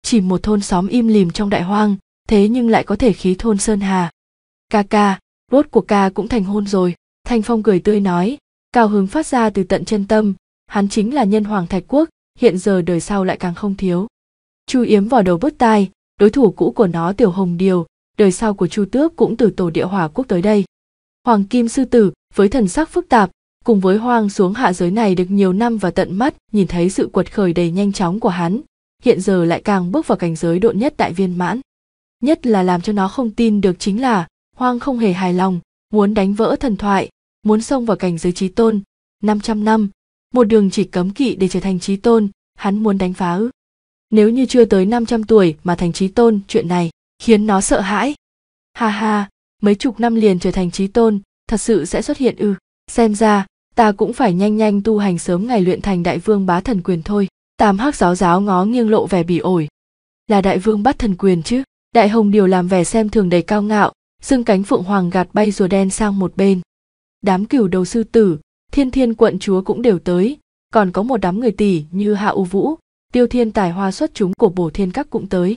chỉ một thôn xóm im lìm trong đại hoang thế nhưng lại có thể khí thôn sơn hà ca ca Rốt của ca cũng thành hôn rồi, Thanh Phong cười tươi nói, cao hứng phát ra từ tận chân tâm, hắn chính là nhân hoàng thạch quốc, hiện giờ đời sau lại càng không thiếu. Chu Yếm vào đầu bứt tai, đối thủ cũ của nó Tiểu Hồng Điều, đời sau của Chu Tước cũng từ tổ địa hỏa quốc tới đây. Hoàng Kim Sư Tử, với thần sắc phức tạp, cùng với hoang xuống hạ giới này được nhiều năm và tận mắt nhìn thấy sự quật khởi đầy nhanh chóng của hắn, hiện giờ lại càng bước vào cảnh giới độ nhất đại viên mãn. Nhất là làm cho nó không tin được chính là Hoang không hề hài lòng, muốn đánh vỡ thần thoại, muốn xông vào cảnh giới trí tôn. 500 năm, một đường chỉ cấm kỵ để trở thành trí tôn, hắn muốn đánh phá ư. Nếu như chưa tới 500 tuổi mà thành trí tôn, chuyện này khiến nó sợ hãi. Ha ha, mấy chục năm liền trở thành trí tôn, thật sự sẽ xuất hiện ư. xem ra, ta cũng phải nhanh nhanh tu hành sớm ngày luyện thành đại vương bá thần quyền thôi. Tám hắc giáo giáo ngó nghiêng lộ vẻ bỉ ổi. Là đại vương bắt thần quyền chứ, đại hồng điều làm vẻ xem thường đầy cao ngạo, xương cánh phượng hoàng gạt bay rùa đen sang một bên đám cửu đầu sư tử thiên thiên quận chúa cũng đều tới còn có một đám người tỷ như hạ u vũ tiêu thiên tài hoa xuất chúng của bổ thiên các cũng tới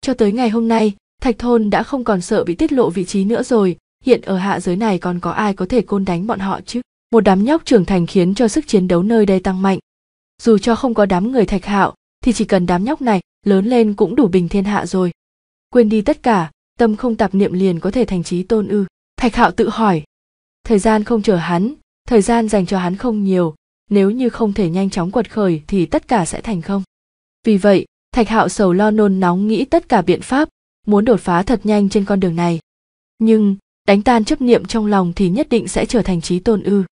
cho tới ngày hôm nay thạch thôn đã không còn sợ bị tiết lộ vị trí nữa rồi hiện ở hạ giới này còn có ai có thể côn đánh bọn họ chứ một đám nhóc trưởng thành khiến cho sức chiến đấu nơi đây tăng mạnh dù cho không có đám người thạch hạo thì chỉ cần đám nhóc này lớn lên cũng đủ bình thiên hạ rồi quên đi tất cả tâm không tạp niệm liền có thể thành trí tôn ư thạch hạo tự hỏi thời gian không chờ hắn thời gian dành cho hắn không nhiều nếu như không thể nhanh chóng quật khởi thì tất cả sẽ thành không vì vậy thạch hạo sầu lo nôn nóng nghĩ tất cả biện pháp muốn đột phá thật nhanh trên con đường này nhưng đánh tan chấp niệm trong lòng thì nhất định sẽ trở thành trí tôn ư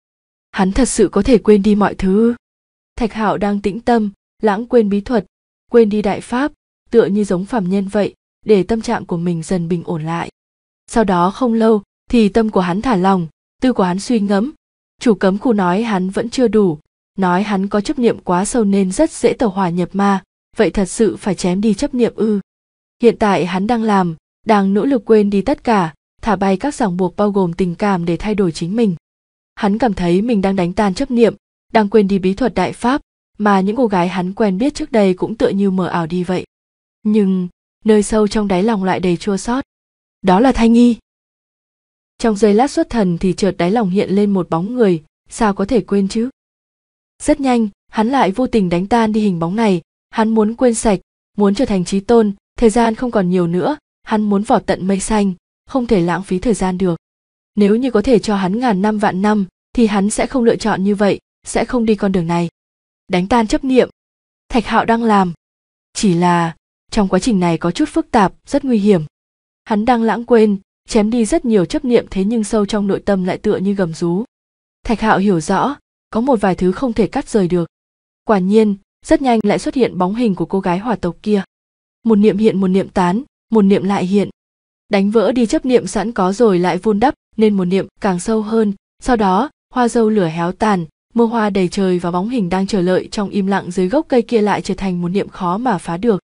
hắn thật sự có thể quên đi mọi thứ thạch hạo đang tĩnh tâm lãng quên bí thuật quên đi đại pháp tựa như giống phàm nhân vậy để tâm trạng của mình dần bình ổn lại sau đó không lâu thì tâm của hắn thả lòng tư của hắn suy ngẫm chủ cấm khu nói hắn vẫn chưa đủ nói hắn có chấp niệm quá sâu nên rất dễ tẩu hỏa nhập ma vậy thật sự phải chém đi chấp niệm ư hiện tại hắn đang làm đang nỗ lực quên đi tất cả thả bay các ràng buộc bao gồm tình cảm để thay đổi chính mình hắn cảm thấy mình đang đánh tan chấp niệm đang quên đi bí thuật đại pháp mà những cô gái hắn quen biết trước đây cũng tựa như mờ ảo đi vậy nhưng nơi sâu trong đáy lòng lại đầy chua xót đó là thanh nghi trong giây lát xuất thần thì chợt đáy lòng hiện lên một bóng người sao có thể quên chứ rất nhanh hắn lại vô tình đánh tan đi hình bóng này hắn muốn quên sạch muốn trở thành trí tôn thời gian không còn nhiều nữa hắn muốn vỏ tận mây xanh không thể lãng phí thời gian được nếu như có thể cho hắn ngàn năm vạn năm thì hắn sẽ không lựa chọn như vậy sẽ không đi con đường này đánh tan chấp niệm thạch hạo đang làm chỉ là trong quá trình này có chút phức tạp rất nguy hiểm hắn đang lãng quên chém đi rất nhiều chấp niệm thế nhưng sâu trong nội tâm lại tựa như gầm rú thạch hạo hiểu rõ có một vài thứ không thể cắt rời được quả nhiên rất nhanh lại xuất hiện bóng hình của cô gái hòa tộc kia một niệm hiện một niệm tán một niệm lại hiện đánh vỡ đi chấp niệm sẵn có rồi lại vun đắp nên một niệm càng sâu hơn sau đó hoa dâu lửa héo tàn mưa hoa đầy trời và bóng hình đang chờ lợi trong im lặng dưới gốc cây kia lại trở thành một niệm khó mà phá được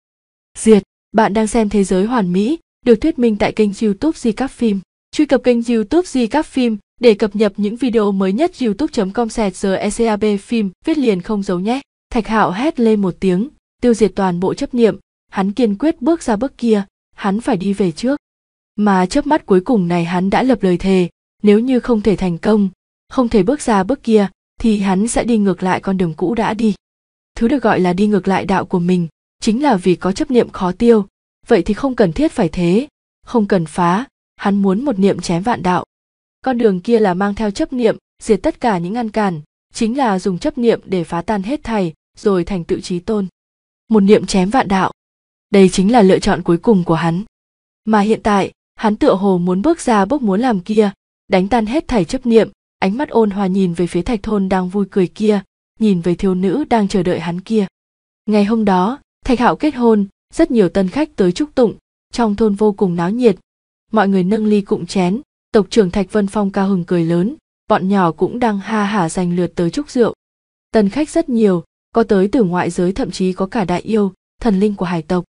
Diệt, bạn đang xem Thế giới hoàn mỹ, được thuyết minh tại kênh youtube Di Các Phim. Truy cập kênh youtube Di Các Phim để cập nhật những video mới nhất youtube.com sẹt ECAB phim viết liền không giấu nhé. Thạch Hạo hét lên một tiếng, tiêu diệt toàn bộ chấp niệm, hắn kiên quyết bước ra bước kia, hắn phải đi về trước. Mà chớp mắt cuối cùng này hắn đã lập lời thề, nếu như không thể thành công, không thể bước ra bước kia, thì hắn sẽ đi ngược lại con đường cũ đã đi. Thứ được gọi là đi ngược lại đạo của mình, chính là vì có chấp niệm khó tiêu vậy thì không cần thiết phải thế không cần phá hắn muốn một niệm chém vạn đạo con đường kia là mang theo chấp niệm diệt tất cả những ngăn cản chính là dùng chấp niệm để phá tan hết thầy rồi thành tự trí tôn một niệm chém vạn đạo đây chính là lựa chọn cuối cùng của hắn mà hiện tại hắn tựa hồ muốn bước ra bước muốn làm kia đánh tan hết thảy chấp niệm ánh mắt ôn hòa nhìn về phía thạch thôn đang vui cười kia nhìn về thiếu nữ đang chờ đợi hắn kia ngày hôm đó Thạch Hạo kết hôn, rất nhiều tân khách tới chúc tụng, trong thôn vô cùng náo nhiệt. Mọi người nâng ly cụng chén, tộc trưởng Thạch Vân Phong cao hừng cười lớn, bọn nhỏ cũng đang ha hả giành lượt tới chúc rượu. Tân khách rất nhiều, có tới từ ngoại giới thậm chí có cả đại yêu, thần linh của hải tộc.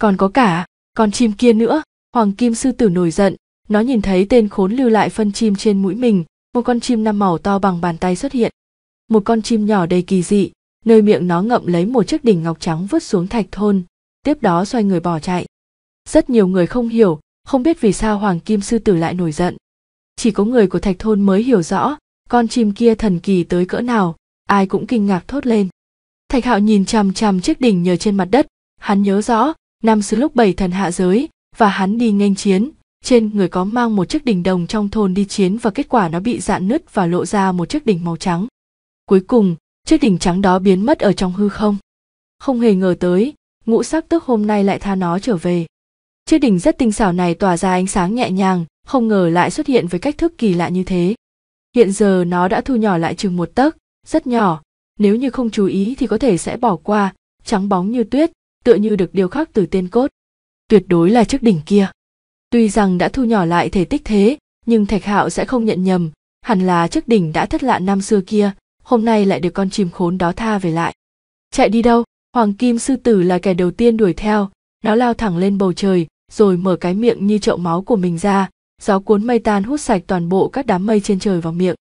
Còn có cả, con chim kia nữa, Hoàng Kim Sư Tử nổi giận, nó nhìn thấy tên khốn lưu lại phân chim trên mũi mình, một con chim năm màu to bằng bàn tay xuất hiện. Một con chim nhỏ đầy kỳ dị, nơi miệng nó ngậm lấy một chiếc đỉnh ngọc trắng vứt xuống thạch thôn tiếp đó xoay người bỏ chạy rất nhiều người không hiểu không biết vì sao hoàng kim sư tử lại nổi giận chỉ có người của thạch thôn mới hiểu rõ con chim kia thần kỳ tới cỡ nào ai cũng kinh ngạc thốt lên thạch hạo nhìn chằm chằm chiếc đỉnh nhờ trên mặt đất hắn nhớ rõ năm xứ lúc bảy thần hạ giới và hắn đi nghênh chiến trên người có mang một chiếc đỉnh đồng trong thôn đi chiến và kết quả nó bị dạn nứt và lộ ra một chiếc đỉnh màu trắng cuối cùng chiếc đỉnh trắng đó biến mất ở trong hư không không hề ngờ tới ngũ sắc tức hôm nay lại tha nó trở về chiếc đỉnh rất tinh xảo này tỏa ra ánh sáng nhẹ nhàng không ngờ lại xuất hiện với cách thức kỳ lạ như thế hiện giờ nó đã thu nhỏ lại chừng một tấc rất nhỏ nếu như không chú ý thì có thể sẽ bỏ qua trắng bóng như tuyết tựa như được điều khắc từ tên cốt tuyệt đối là chiếc đỉnh kia tuy rằng đã thu nhỏ lại thể tích thế nhưng thạch hạo sẽ không nhận nhầm hẳn là chiếc đỉnh đã thất lạ năm xưa kia hôm nay lại được con chim khốn đó tha về lại chạy đi đâu hoàng kim sư tử là kẻ đầu tiên đuổi theo nó lao thẳng lên bầu trời rồi mở cái miệng như chậu máu của mình ra gió cuốn mây tan hút sạch toàn bộ các đám mây trên trời vào miệng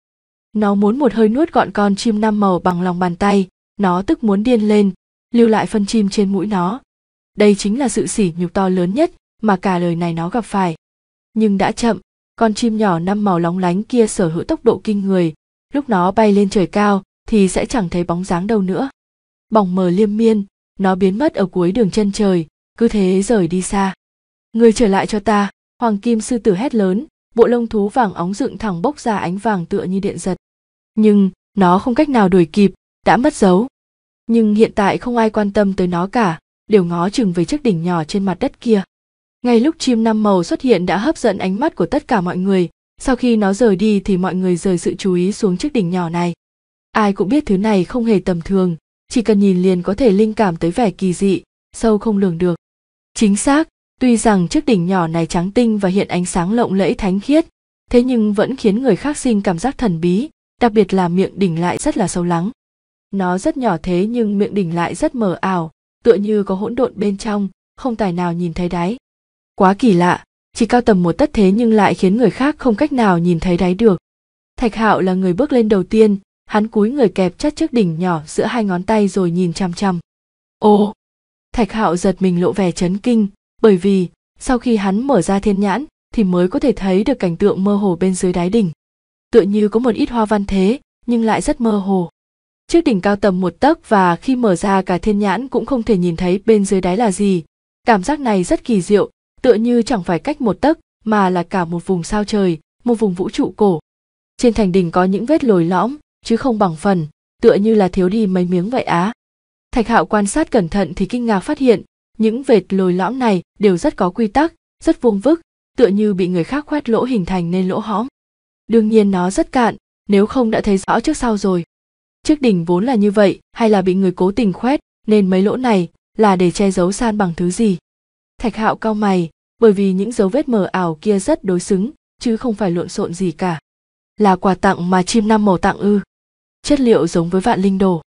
nó muốn một hơi nuốt gọn con chim năm màu bằng lòng bàn tay nó tức muốn điên lên lưu lại phân chim trên mũi nó đây chính là sự sỉ nhục to lớn nhất mà cả đời này nó gặp phải nhưng đã chậm con chim nhỏ năm màu lóng lánh kia sở hữu tốc độ kinh người lúc nó bay lên trời cao thì sẽ chẳng thấy bóng dáng đâu nữa bỏng mờ liêm miên nó biến mất ở cuối đường chân trời cứ thế rời đi xa người trở lại cho ta hoàng kim sư tử hét lớn bộ lông thú vàng óng dựng thẳng bốc ra ánh vàng tựa như điện giật nhưng nó không cách nào đuổi kịp đã mất dấu nhưng hiện tại không ai quan tâm tới nó cả đều ngó chừng về chiếc đỉnh nhỏ trên mặt đất kia ngay lúc chim năm màu xuất hiện đã hấp dẫn ánh mắt của tất cả mọi người sau khi nó rời đi thì mọi người rời sự chú ý xuống chiếc đỉnh nhỏ này ai cũng biết thứ này không hề tầm thường chỉ cần nhìn liền có thể linh cảm tới vẻ kỳ dị sâu không lường được chính xác tuy rằng chiếc đỉnh nhỏ này trắng tinh và hiện ánh sáng lộng lẫy thánh khiết thế nhưng vẫn khiến người khác sinh cảm giác thần bí đặc biệt là miệng đỉnh lại rất là sâu lắng nó rất nhỏ thế nhưng miệng đỉnh lại rất mờ ảo tựa như có hỗn độn bên trong không tài nào nhìn thấy đáy quá kỳ lạ chỉ cao tầm một tấc thế nhưng lại khiến người khác không cách nào nhìn thấy đáy được thạch hạo là người bước lên đầu tiên hắn cúi người kẹp chắt chiếc đỉnh nhỏ giữa hai ngón tay rồi nhìn chăm chăm ồ thạch hạo giật mình lộ vẻ chấn kinh bởi vì sau khi hắn mở ra thiên nhãn thì mới có thể thấy được cảnh tượng mơ hồ bên dưới đáy đỉnh tựa như có một ít hoa văn thế nhưng lại rất mơ hồ chiếc đỉnh cao tầm một tấc và khi mở ra cả thiên nhãn cũng không thể nhìn thấy bên dưới đáy là gì cảm giác này rất kỳ diệu tựa như chẳng phải cách một tấc mà là cả một vùng sao trời một vùng vũ trụ cổ trên thành đình có những vết lồi lõm chứ không bằng phần tựa như là thiếu đi mấy miếng vậy á thạch hạo quan sát cẩn thận thì kinh ngạc phát hiện những vệt lồi lõm này đều rất có quy tắc rất vuông vức tựa như bị người khác khoét lỗ hình thành nên lỗ hõm đương nhiên nó rất cạn nếu không đã thấy rõ trước sau rồi chiếc đỉnh vốn là như vậy hay là bị người cố tình khoét nên mấy lỗ này là để che giấu san bằng thứ gì thạch hạo cao mày bởi vì những dấu vết mờ ảo kia rất đối xứng chứ không phải lộn xộn gì cả là quà tặng mà chim năm màu tặng ư chất liệu giống với vạn linh đồ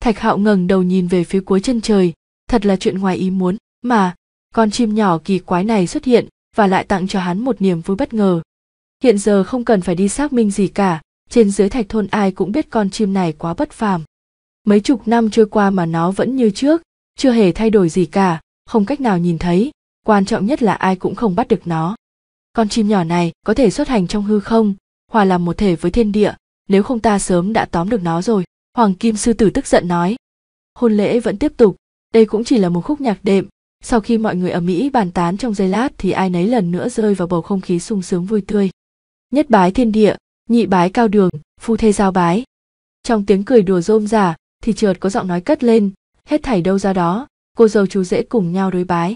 thạch hạo ngẩng đầu nhìn về phía cuối chân trời thật là chuyện ngoài ý muốn mà con chim nhỏ kỳ quái này xuất hiện và lại tặng cho hắn một niềm vui bất ngờ hiện giờ không cần phải đi xác minh gì cả trên dưới thạch thôn ai cũng biết con chim này quá bất phàm mấy chục năm trôi qua mà nó vẫn như trước chưa hề thay đổi gì cả không cách nào nhìn thấy quan trọng nhất là ai cũng không bắt được nó con chim nhỏ này có thể xuất hành trong hư không hòa làm một thể với thiên địa nếu không ta sớm đã tóm được nó rồi hoàng kim sư tử tức giận nói hôn lễ vẫn tiếp tục đây cũng chỉ là một khúc nhạc đệm sau khi mọi người ở mỹ bàn tán trong giây lát thì ai nấy lần nữa rơi vào bầu không khí sung sướng vui tươi nhất bái thiên địa nhị bái cao đường phu thê giao bái trong tiếng cười đùa rôm rả thì chợt có giọng nói cất lên hết thảy đâu ra đó cô dâu chú rể cùng nhau đối bái.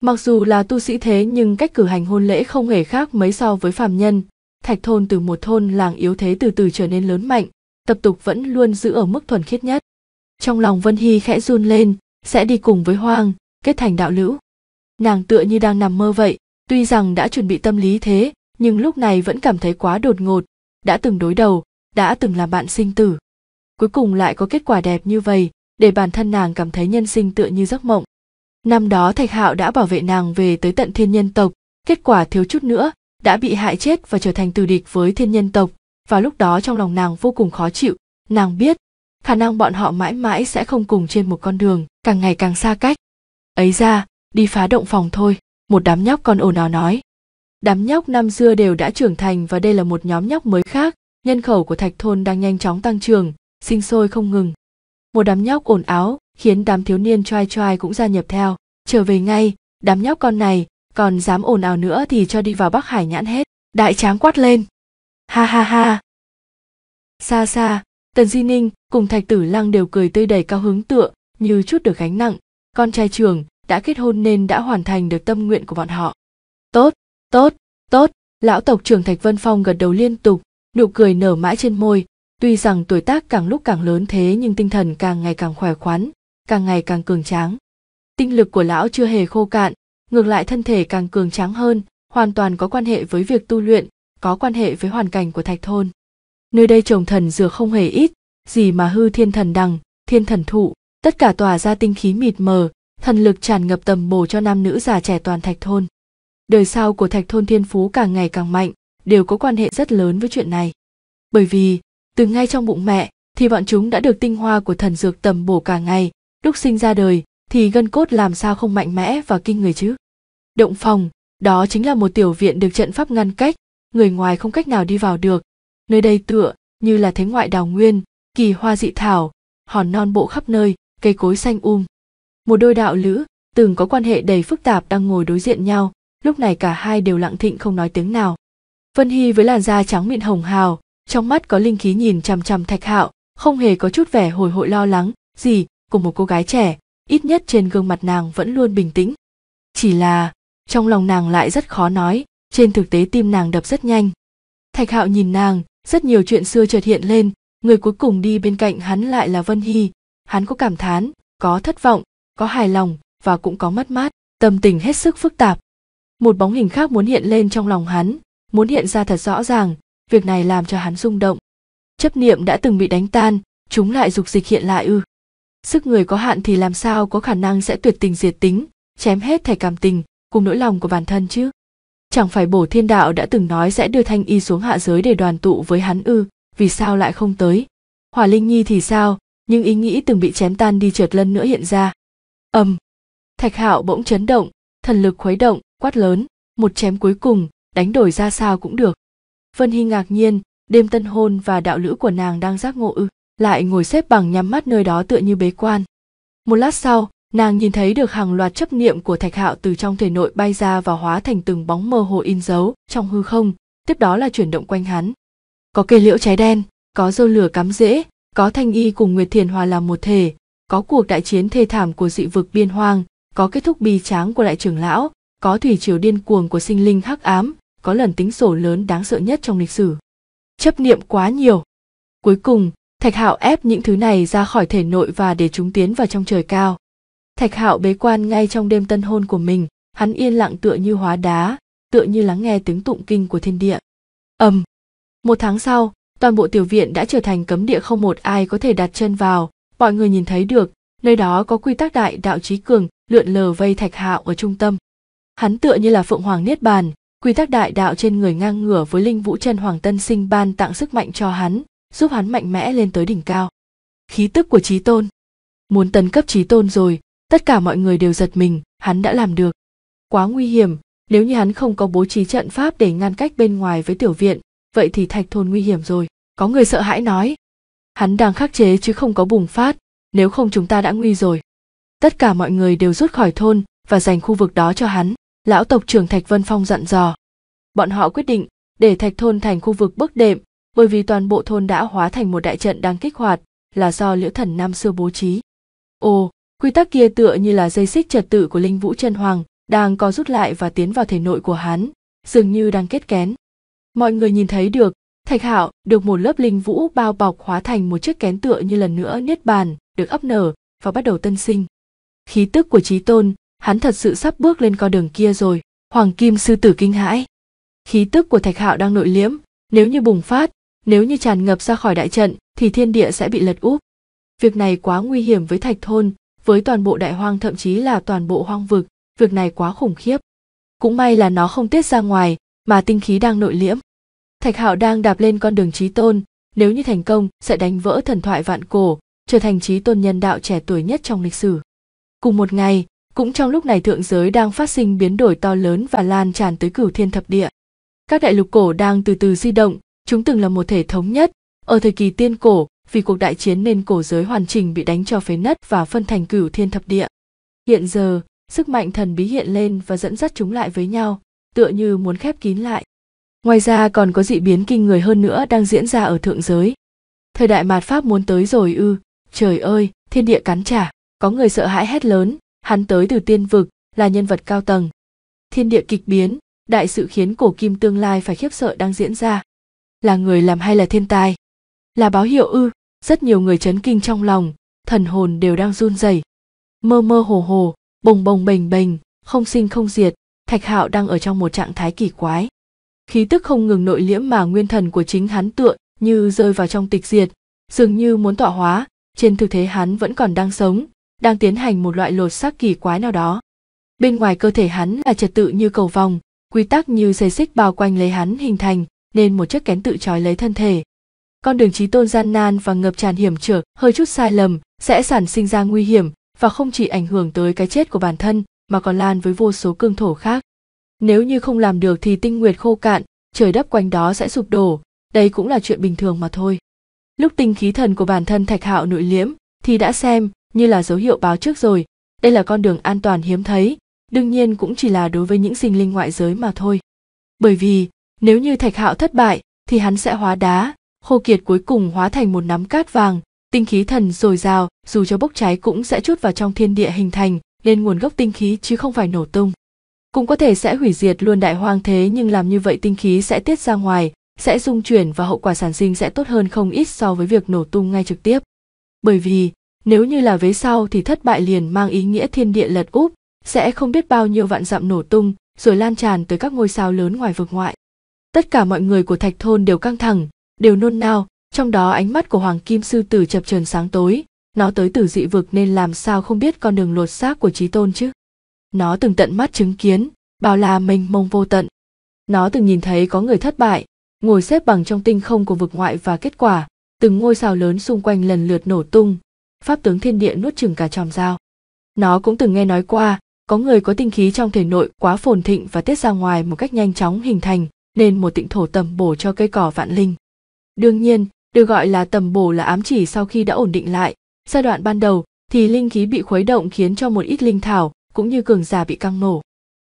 Mặc dù là tu sĩ thế nhưng cách cử hành hôn lễ không hề khác mấy so với phàm nhân, thạch thôn từ một thôn làng yếu thế từ từ trở nên lớn mạnh, tập tục vẫn luôn giữ ở mức thuần khiết nhất. Trong lòng Vân Hy khẽ run lên, sẽ đi cùng với Hoang, kết thành đạo lữ. Nàng tựa như đang nằm mơ vậy, tuy rằng đã chuẩn bị tâm lý thế, nhưng lúc này vẫn cảm thấy quá đột ngột, đã từng đối đầu, đã từng là bạn sinh tử. Cuối cùng lại có kết quả đẹp như vậy, để bản thân nàng cảm thấy nhân sinh tựa như giấc mộng năm đó thạch hạo đã bảo vệ nàng về tới tận thiên nhân tộc kết quả thiếu chút nữa đã bị hại chết và trở thành từ địch với thiên nhân tộc và lúc đó trong lòng nàng vô cùng khó chịu nàng biết khả năng bọn họ mãi mãi sẽ không cùng trên một con đường càng ngày càng xa cách ấy ra đi phá động phòng thôi một đám nhóc con ồn ào nói đám nhóc năm xưa đều đã trưởng thành và đây là một nhóm nhóc mới khác nhân khẩu của thạch thôn đang nhanh chóng tăng trưởng sinh sôi không ngừng một đám nhóc ồn áo khiến đám thiếu niên choai choai cũng gia nhập theo trở về ngay đám nhóc con này còn dám ồn ào nữa thì cho đi vào bắc hải nhãn hết đại tráng quát lên ha ha ha xa xa tần di ninh cùng thạch tử lăng đều cười tươi đầy cao hứng tựa như chút được gánh nặng con trai trường đã kết hôn nên đã hoàn thành được tâm nguyện của bọn họ tốt tốt tốt lão tộc trưởng thạch vân phong gật đầu liên tục nụ cười nở mãi trên môi tuy rằng tuổi tác càng lúc càng lớn thế nhưng tinh thần càng ngày càng khỏe khoắn càng ngày càng cường tráng tinh lực của lão chưa hề khô cạn ngược lại thân thể càng cường tráng hơn hoàn toàn có quan hệ với việc tu luyện có quan hệ với hoàn cảnh của thạch thôn nơi đây trồng thần dược không hề ít gì mà hư thiên thần đằng thiên thần thụ tất cả tỏa ra tinh khí mịt mờ thần lực tràn ngập tầm bồ cho nam nữ già trẻ toàn thạch thôn đời sau của thạch thôn thiên phú càng ngày càng mạnh đều có quan hệ rất lớn với chuyện này bởi vì từ ngay trong bụng mẹ thì bọn chúng đã được tinh hoa của thần dược tầm bổ cả ngày lúc sinh ra đời thì gân cốt làm sao không mạnh mẽ và kinh người chứ động phòng đó chính là một tiểu viện được trận pháp ngăn cách người ngoài không cách nào đi vào được nơi đây tựa như là thế ngoại đào nguyên kỳ hoa dị thảo hòn non bộ khắp nơi cây cối xanh um một đôi đạo lữ từng có quan hệ đầy phức tạp đang ngồi đối diện nhau lúc này cả hai đều lặng thịnh không nói tiếng nào vân hy với làn da trắng mịn hồng hào trong mắt có linh khí nhìn chằm chằm thạch hạo không hề có chút vẻ hồi hội lo lắng gì của một cô gái trẻ ít nhất trên gương mặt nàng vẫn luôn bình tĩnh chỉ là trong lòng nàng lại rất khó nói trên thực tế tim nàng đập rất nhanh thạch hạo nhìn nàng rất nhiều chuyện xưa chợt hiện lên người cuối cùng đi bên cạnh hắn lại là vân hy hắn có cảm thán có thất vọng có hài lòng và cũng có mất mát tâm tình hết sức phức tạp một bóng hình khác muốn hiện lên trong lòng hắn muốn hiện ra thật rõ ràng việc này làm cho hắn rung động chấp niệm đã từng bị đánh tan chúng lại dục dịch hiện lại ư sức người có hạn thì làm sao có khả năng sẽ tuyệt tình diệt tính chém hết thẻ cảm tình cùng nỗi lòng của bản thân chứ chẳng phải bổ thiên đạo đã từng nói sẽ đưa thanh y xuống hạ giới để đoàn tụ với hắn ư vì sao lại không tới hỏa linh nhi thì sao nhưng ý nghĩ từng bị chém tan đi trượt lân nữa hiện ra ầm thạch hạo bỗng chấn động thần lực khuấy động quát lớn một chém cuối cùng đánh đổi ra sao cũng được Vân Hy ngạc nhiên, đêm tân hôn và đạo lữ của nàng đang giác ngộ ư, lại ngồi xếp bằng nhắm mắt nơi đó tựa như bế quan. Một lát sau, nàng nhìn thấy được hàng loạt chấp niệm của thạch hạo từ trong thể nội bay ra và hóa thành từng bóng mơ hồ in dấu trong hư không, tiếp đó là chuyển động quanh hắn. Có cây liễu cháy đen, có dâu lửa cắm rễ, có thanh y cùng Nguyệt Thiền hòa làm một thể, có cuộc đại chiến thê thảm của dị vực biên hoang, có kết thúc bi tráng của đại trưởng lão, có thủy triều điên cuồng của sinh linh hắc ám, có lần tính sổ lớn đáng sợ nhất trong lịch sử. Chấp niệm quá nhiều. Cuối cùng, Thạch Hạo ép những thứ này ra khỏi thể nội và để chúng tiến vào trong trời cao. Thạch Hạo bế quan ngay trong đêm tân hôn của mình, hắn yên lặng tựa như hóa đá, tựa như lắng nghe tiếng tụng kinh của thiên địa. Ầm. Một tháng sau, toàn bộ tiểu viện đã trở thành cấm địa không một ai có thể đặt chân vào, mọi người nhìn thấy được, nơi đó có quy tắc đại đạo trí cường lượn lờ vây Thạch Hạo ở trung tâm. Hắn tựa như là phượng hoàng niết bàn, quy tắc đại đạo trên người ngang ngửa với linh vũ chân hoàng tân sinh ban tặng sức mạnh cho hắn giúp hắn mạnh mẽ lên tới đỉnh cao khí tức của trí tôn muốn tấn cấp trí tôn rồi tất cả mọi người đều giật mình hắn đã làm được quá nguy hiểm nếu như hắn không có bố trí trận pháp để ngăn cách bên ngoài với tiểu viện vậy thì thạch thôn nguy hiểm rồi có người sợ hãi nói hắn đang khắc chế chứ không có bùng phát nếu không chúng ta đã nguy rồi tất cả mọi người đều rút khỏi thôn và dành khu vực đó cho hắn lão tộc trưởng Thạch Vân Phong dặn dò. Bọn họ quyết định để Thạch thôn thành khu vực bức đệm, bởi vì toàn bộ thôn đã hóa thành một đại trận đang kích hoạt, là do Liễu Thần năm xưa bố trí. Ồ, quy tắc kia tựa như là dây xích trật tự của Linh Vũ Chân Hoàng, đang có rút lại và tiến vào thể nội của hắn, dường như đang kết kén. Mọi người nhìn thấy được, Thạch Hạo được một lớp linh vũ bao bọc hóa thành một chiếc kén tựa như lần nữa niết bàn, được ấp nở và bắt đầu tân sinh. Khí tức của trí Tôn hắn thật sự sắp bước lên con đường kia rồi hoàng kim sư tử kinh hãi khí tức của thạch hạo đang nội liễm nếu như bùng phát nếu như tràn ngập ra khỏi đại trận thì thiên địa sẽ bị lật úp việc này quá nguy hiểm với thạch thôn với toàn bộ đại hoang thậm chí là toàn bộ hoang vực việc này quá khủng khiếp cũng may là nó không tiết ra ngoài mà tinh khí đang nội liễm thạch hạo đang đạp lên con đường trí tôn nếu như thành công sẽ đánh vỡ thần thoại vạn cổ trở thành trí tôn nhân đạo trẻ tuổi nhất trong lịch sử cùng một ngày cũng trong lúc này thượng giới đang phát sinh biến đổi to lớn và lan tràn tới cửu thiên thập địa. Các đại lục cổ đang từ từ di động, chúng từng là một thể thống nhất. Ở thời kỳ tiên cổ, vì cuộc đại chiến nên cổ giới hoàn chỉnh bị đánh cho phế nất và phân thành cửu thiên thập địa. Hiện giờ, sức mạnh thần bí hiện lên và dẫn dắt chúng lại với nhau, tựa như muốn khép kín lại. Ngoài ra còn có dị biến kinh người hơn nữa đang diễn ra ở thượng giới. Thời đại mạt Pháp muốn tới rồi ư, trời ơi, thiên địa cắn trả, có người sợ hãi hét lớn, hắn tới từ tiên vực là nhân vật cao tầng thiên địa kịch biến đại sự khiến cổ kim tương lai phải khiếp sợ đang diễn ra là người làm hay là thiên tài là báo hiệu ư rất nhiều người chấn kinh trong lòng thần hồn đều đang run rẩy mơ mơ hồ hồ bồng bồng bềnh bềnh không sinh không diệt thạch hạo đang ở trong một trạng thái kỳ quái khí tức không ngừng nội liễm mà nguyên thần của chính hắn tựa như rơi vào trong tịch diệt dường như muốn tọa hóa trên thực thế hắn vẫn còn đang sống đang tiến hành một loại lột xác kỳ quái nào đó bên ngoài cơ thể hắn là trật tự như cầu vòng quy tắc như dây xích bao quanh lấy hắn hình thành nên một chiếc kén tự trói lấy thân thể con đường trí tôn gian nan và ngập tràn hiểm trở hơi chút sai lầm sẽ sản sinh ra nguy hiểm và không chỉ ảnh hưởng tới cái chết của bản thân mà còn lan với vô số cương thổ khác nếu như không làm được thì tinh nguyệt khô cạn trời đất quanh đó sẽ sụp đổ đây cũng là chuyện bình thường mà thôi lúc tinh khí thần của bản thân thạch hạo nội liễm thì đã xem như là dấu hiệu báo trước rồi đây là con đường an toàn hiếm thấy đương nhiên cũng chỉ là đối với những sinh linh ngoại giới mà thôi bởi vì nếu như thạch hạo thất bại thì hắn sẽ hóa đá khô kiệt cuối cùng hóa thành một nắm cát vàng tinh khí thần dồi dào dù cho bốc cháy cũng sẽ chút vào trong thiên địa hình thành nên nguồn gốc tinh khí chứ không phải nổ tung cũng có thể sẽ hủy diệt luôn đại hoang thế nhưng làm như vậy tinh khí sẽ tiết ra ngoài sẽ dung chuyển và hậu quả sản sinh sẽ tốt hơn không ít so với việc nổ tung ngay trực tiếp bởi vì nếu như là vế sau thì thất bại liền mang ý nghĩa thiên địa lật úp sẽ không biết bao nhiêu vạn dặm nổ tung rồi lan tràn tới các ngôi sao lớn ngoài vực ngoại tất cả mọi người của thạch thôn đều căng thẳng đều nôn nao trong đó ánh mắt của hoàng kim sư tử chập trần sáng tối nó tới từ dị vực nên làm sao không biết con đường lột xác của trí tôn chứ nó từng tận mắt chứng kiến bao la mênh mông vô tận nó từng nhìn thấy có người thất bại ngồi xếp bằng trong tinh không của vực ngoại và kết quả từng ngôi sao lớn xung quanh lần lượt nổ tung pháp tướng thiên địa nuốt chừng cả tròm dao nó cũng từng nghe nói qua có người có tinh khí trong thể nội quá phồn thịnh và tiết ra ngoài một cách nhanh chóng hình thành nên một tịnh thổ tầm bổ cho cây cỏ vạn linh đương nhiên được gọi là tầm bổ là ám chỉ sau khi đã ổn định lại giai đoạn ban đầu thì linh khí bị khuấy động khiến cho một ít linh thảo cũng như cường giả bị căng nổ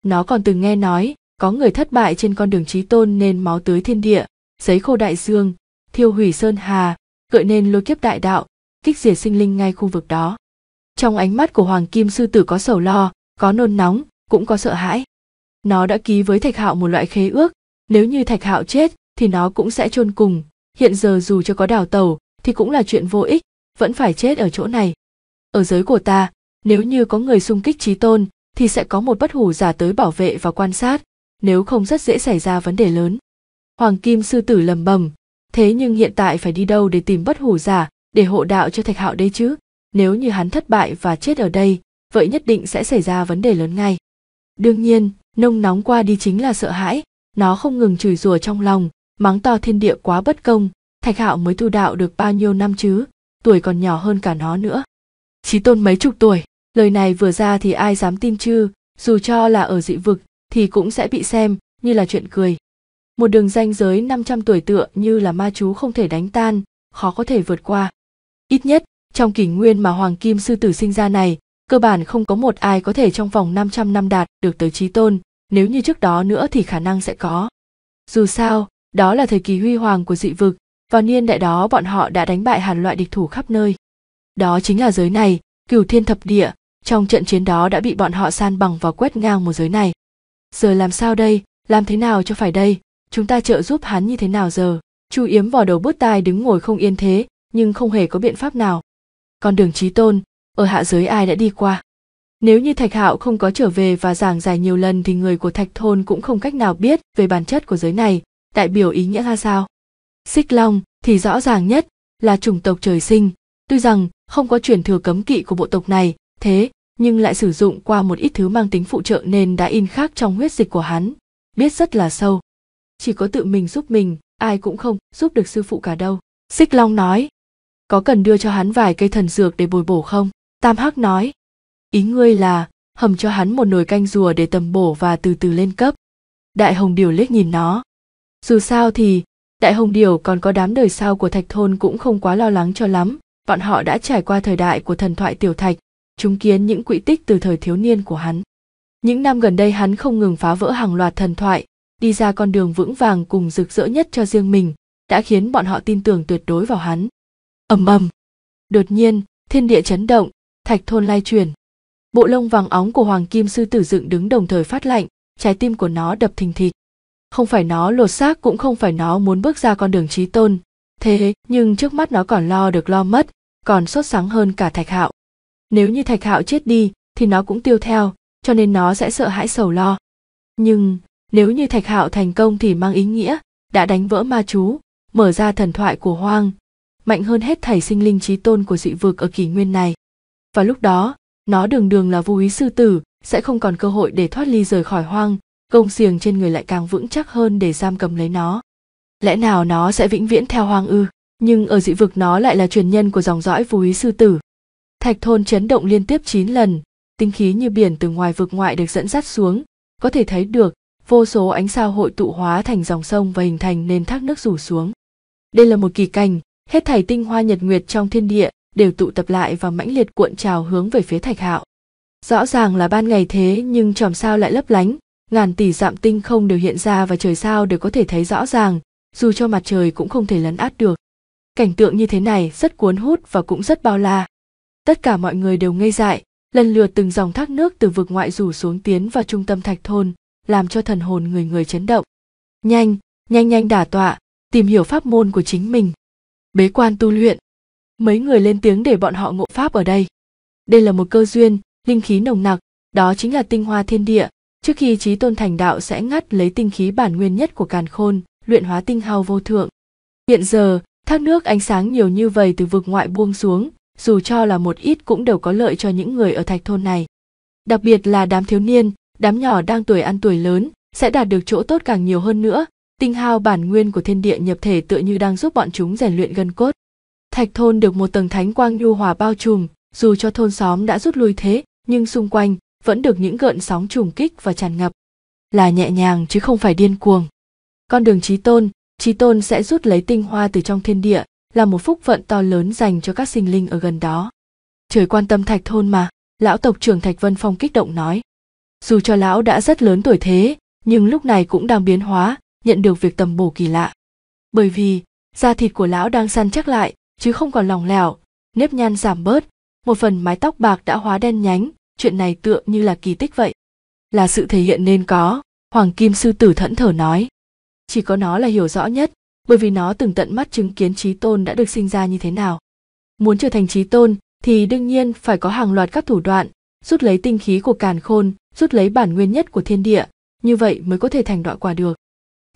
nó còn từng nghe nói có người thất bại trên con đường trí tôn nên máu tưới thiên địa giấy khô đại dương thiêu hủy sơn hà gợi nên lôi kiếp đại đạo kích diệt sinh linh ngay khu vực đó trong ánh mắt của hoàng kim sư tử có sầu lo có nôn nóng cũng có sợ hãi nó đã ký với thạch hạo một loại khế ước nếu như thạch hạo chết thì nó cũng sẽ chôn cùng hiện giờ dù cho có đào tàu thì cũng là chuyện vô ích vẫn phải chết ở chỗ này ở giới của ta nếu như có người xung kích trí tôn thì sẽ có một bất hủ giả tới bảo vệ và quan sát nếu không rất dễ xảy ra vấn đề lớn hoàng kim sư tử lầm bầm thế nhưng hiện tại phải đi đâu để tìm bất hủ giả để hộ đạo cho thạch hạo đây chứ nếu như hắn thất bại và chết ở đây vậy nhất định sẽ xảy ra vấn đề lớn ngay đương nhiên nông nóng qua đi chính là sợ hãi nó không ngừng chửi rủa trong lòng mắng to thiên địa quá bất công thạch hạo mới tu đạo được bao nhiêu năm chứ tuổi còn nhỏ hơn cả nó nữa chí tôn mấy chục tuổi lời này vừa ra thì ai dám tin chứ dù cho là ở dị vực thì cũng sẽ bị xem như là chuyện cười một đường ranh giới 500 tuổi tựa như là ma chú không thể đánh tan, khó có thể vượt qua. Ít nhất, trong kỷ nguyên mà Hoàng Kim Sư Tử sinh ra này, cơ bản không có một ai có thể trong vòng 500 năm đạt được tới trí tôn, nếu như trước đó nữa thì khả năng sẽ có. Dù sao, đó là thời kỳ huy hoàng của dị vực, vào niên đại đó bọn họ đã đánh bại hàng loại địch thủ khắp nơi. Đó chính là giới này, cửu thiên thập địa, trong trận chiến đó đã bị bọn họ san bằng và quét ngang một giới này. Giờ làm sao đây, làm thế nào cho phải đây, chúng ta trợ giúp hắn như thế nào giờ? Chu Yếm vò đầu bứt tai đứng ngồi không yên thế, nhưng không hề có biện pháp nào con đường trí tôn ở hạ giới ai đã đi qua nếu như thạch hạo không có trở về và giảng giải nhiều lần thì người của thạch thôn cũng không cách nào biết về bản chất của giới này đại biểu ý nghĩa ra sao xích long thì rõ ràng nhất là chủng tộc trời sinh tuy rằng không có truyền thừa cấm kỵ của bộ tộc này thế nhưng lại sử dụng qua một ít thứ mang tính phụ trợ nên đã in khác trong huyết dịch của hắn biết rất là sâu chỉ có tự mình giúp mình ai cũng không giúp được sư phụ cả đâu xích long nói có cần đưa cho hắn vài cây thần dược để bồi bổ không tam hắc nói ý ngươi là hầm cho hắn một nồi canh rùa để tầm bổ và từ từ lên cấp đại hồng điều liếc nhìn nó dù sao thì đại hồng điều còn có đám đời sau của thạch thôn cũng không quá lo lắng cho lắm bọn họ đã trải qua thời đại của thần thoại tiểu thạch chứng kiến những quỹ tích từ thời thiếu niên của hắn những năm gần đây hắn không ngừng phá vỡ hàng loạt thần thoại đi ra con đường vững vàng cùng rực rỡ nhất cho riêng mình đã khiến bọn họ tin tưởng tuyệt đối vào hắn ầm ầm đột nhiên thiên địa chấn động thạch thôn lai chuyển bộ lông vàng óng của hoàng kim sư tử dựng đứng đồng thời phát lạnh trái tim của nó đập thình thịch không phải nó lột xác cũng không phải nó muốn bước ra con đường trí tôn thế nhưng trước mắt nó còn lo được lo mất còn sốt sáng hơn cả thạch hạo nếu như thạch hạo chết đi thì nó cũng tiêu theo cho nên nó sẽ sợ hãi sầu lo nhưng nếu như thạch hạo thành công thì mang ý nghĩa đã đánh vỡ ma chú mở ra thần thoại của hoang mạnh hơn hết thảy sinh linh trí tôn của dị vực ở kỷ nguyên này và lúc đó nó đường đường là vô ý sư tử sẽ không còn cơ hội để thoát ly rời khỏi hoang công xiềng trên người lại càng vững chắc hơn để giam cầm lấy nó lẽ nào nó sẽ vĩnh viễn theo hoang ư nhưng ở dị vực nó lại là truyền nhân của dòng dõi vô ý sư tử thạch thôn chấn động liên tiếp 9 lần tinh khí như biển từ ngoài vực ngoại được dẫn dắt xuống có thể thấy được vô số ánh sao hội tụ hóa thành dòng sông và hình thành nên thác nước rủ xuống đây là một kỳ cảnh hết thảy tinh hoa nhật nguyệt trong thiên địa đều tụ tập lại và mãnh liệt cuộn trào hướng về phía thạch hạo rõ ràng là ban ngày thế nhưng chòm sao lại lấp lánh ngàn tỷ dạm tinh không đều hiện ra và trời sao đều có thể thấy rõ ràng dù cho mặt trời cũng không thể lấn át được cảnh tượng như thế này rất cuốn hút và cũng rất bao la tất cả mọi người đều ngây dại lần lượt từng dòng thác nước từ vực ngoại rủ xuống tiến vào trung tâm thạch thôn làm cho thần hồn người người chấn động nhanh nhanh nhanh đả tọa tìm hiểu pháp môn của chính mình bế quan tu luyện mấy người lên tiếng để bọn họ ngộ pháp ở đây đây là một cơ duyên linh khí nồng nặc đó chính là tinh hoa thiên địa trước khi trí tôn thành đạo sẽ ngắt lấy tinh khí bản nguyên nhất của càn khôn luyện hóa tinh hao vô thượng hiện giờ thác nước ánh sáng nhiều như vậy từ vực ngoại buông xuống dù cho là một ít cũng đều có lợi cho những người ở thạch thôn này đặc biệt là đám thiếu niên đám nhỏ đang tuổi ăn tuổi lớn sẽ đạt được chỗ tốt càng nhiều hơn nữa Tinh hao bản nguyên của thiên địa nhập thể tựa như đang giúp bọn chúng rèn luyện gân cốt. Thạch thôn được một tầng thánh quang nhu hòa bao trùm, dù cho thôn xóm đã rút lui thế, nhưng xung quanh vẫn được những gợn sóng trùng kích và tràn ngập. Là nhẹ nhàng chứ không phải điên cuồng. Con đường trí tôn, trí tôn sẽ rút lấy tinh hoa từ trong thiên địa, là một phúc vận to lớn dành cho các sinh linh ở gần đó. Trời quan tâm thạch thôn mà, lão tộc trưởng Thạch Vân Phong kích động nói. Dù cho lão đã rất lớn tuổi thế, nhưng lúc này cũng đang biến hóa, nhận được việc tầm bổ kỳ lạ bởi vì da thịt của lão đang săn chắc lại chứ không còn lỏng lẻo nếp nhăn giảm bớt một phần mái tóc bạc đã hóa đen nhánh chuyện này tựa như là kỳ tích vậy là sự thể hiện nên có hoàng kim sư tử thẫn thờ nói chỉ có nó là hiểu rõ nhất bởi vì nó từng tận mắt chứng kiến trí tôn đã được sinh ra như thế nào muốn trở thành trí tôn thì đương nhiên phải có hàng loạt các thủ đoạn rút lấy tinh khí của càn khôn rút lấy bản nguyên nhất của thiên địa như vậy mới có thể thành đoạn quả được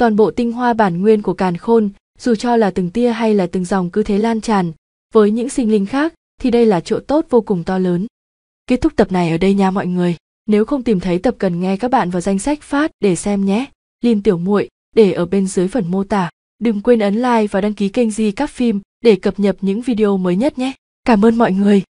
toàn bộ tinh hoa bản nguyên của càn khôn dù cho là từng tia hay là từng dòng cứ thế lan tràn với những sinh linh khác thì đây là chỗ tốt vô cùng to lớn kết thúc tập này ở đây nha mọi người nếu không tìm thấy tập cần nghe các bạn vào danh sách phát để xem nhé liên tiểu muội để ở bên dưới phần mô tả đừng quên ấn like và đăng ký kênh di các phim để cập nhật những video mới nhất nhé cảm ơn mọi người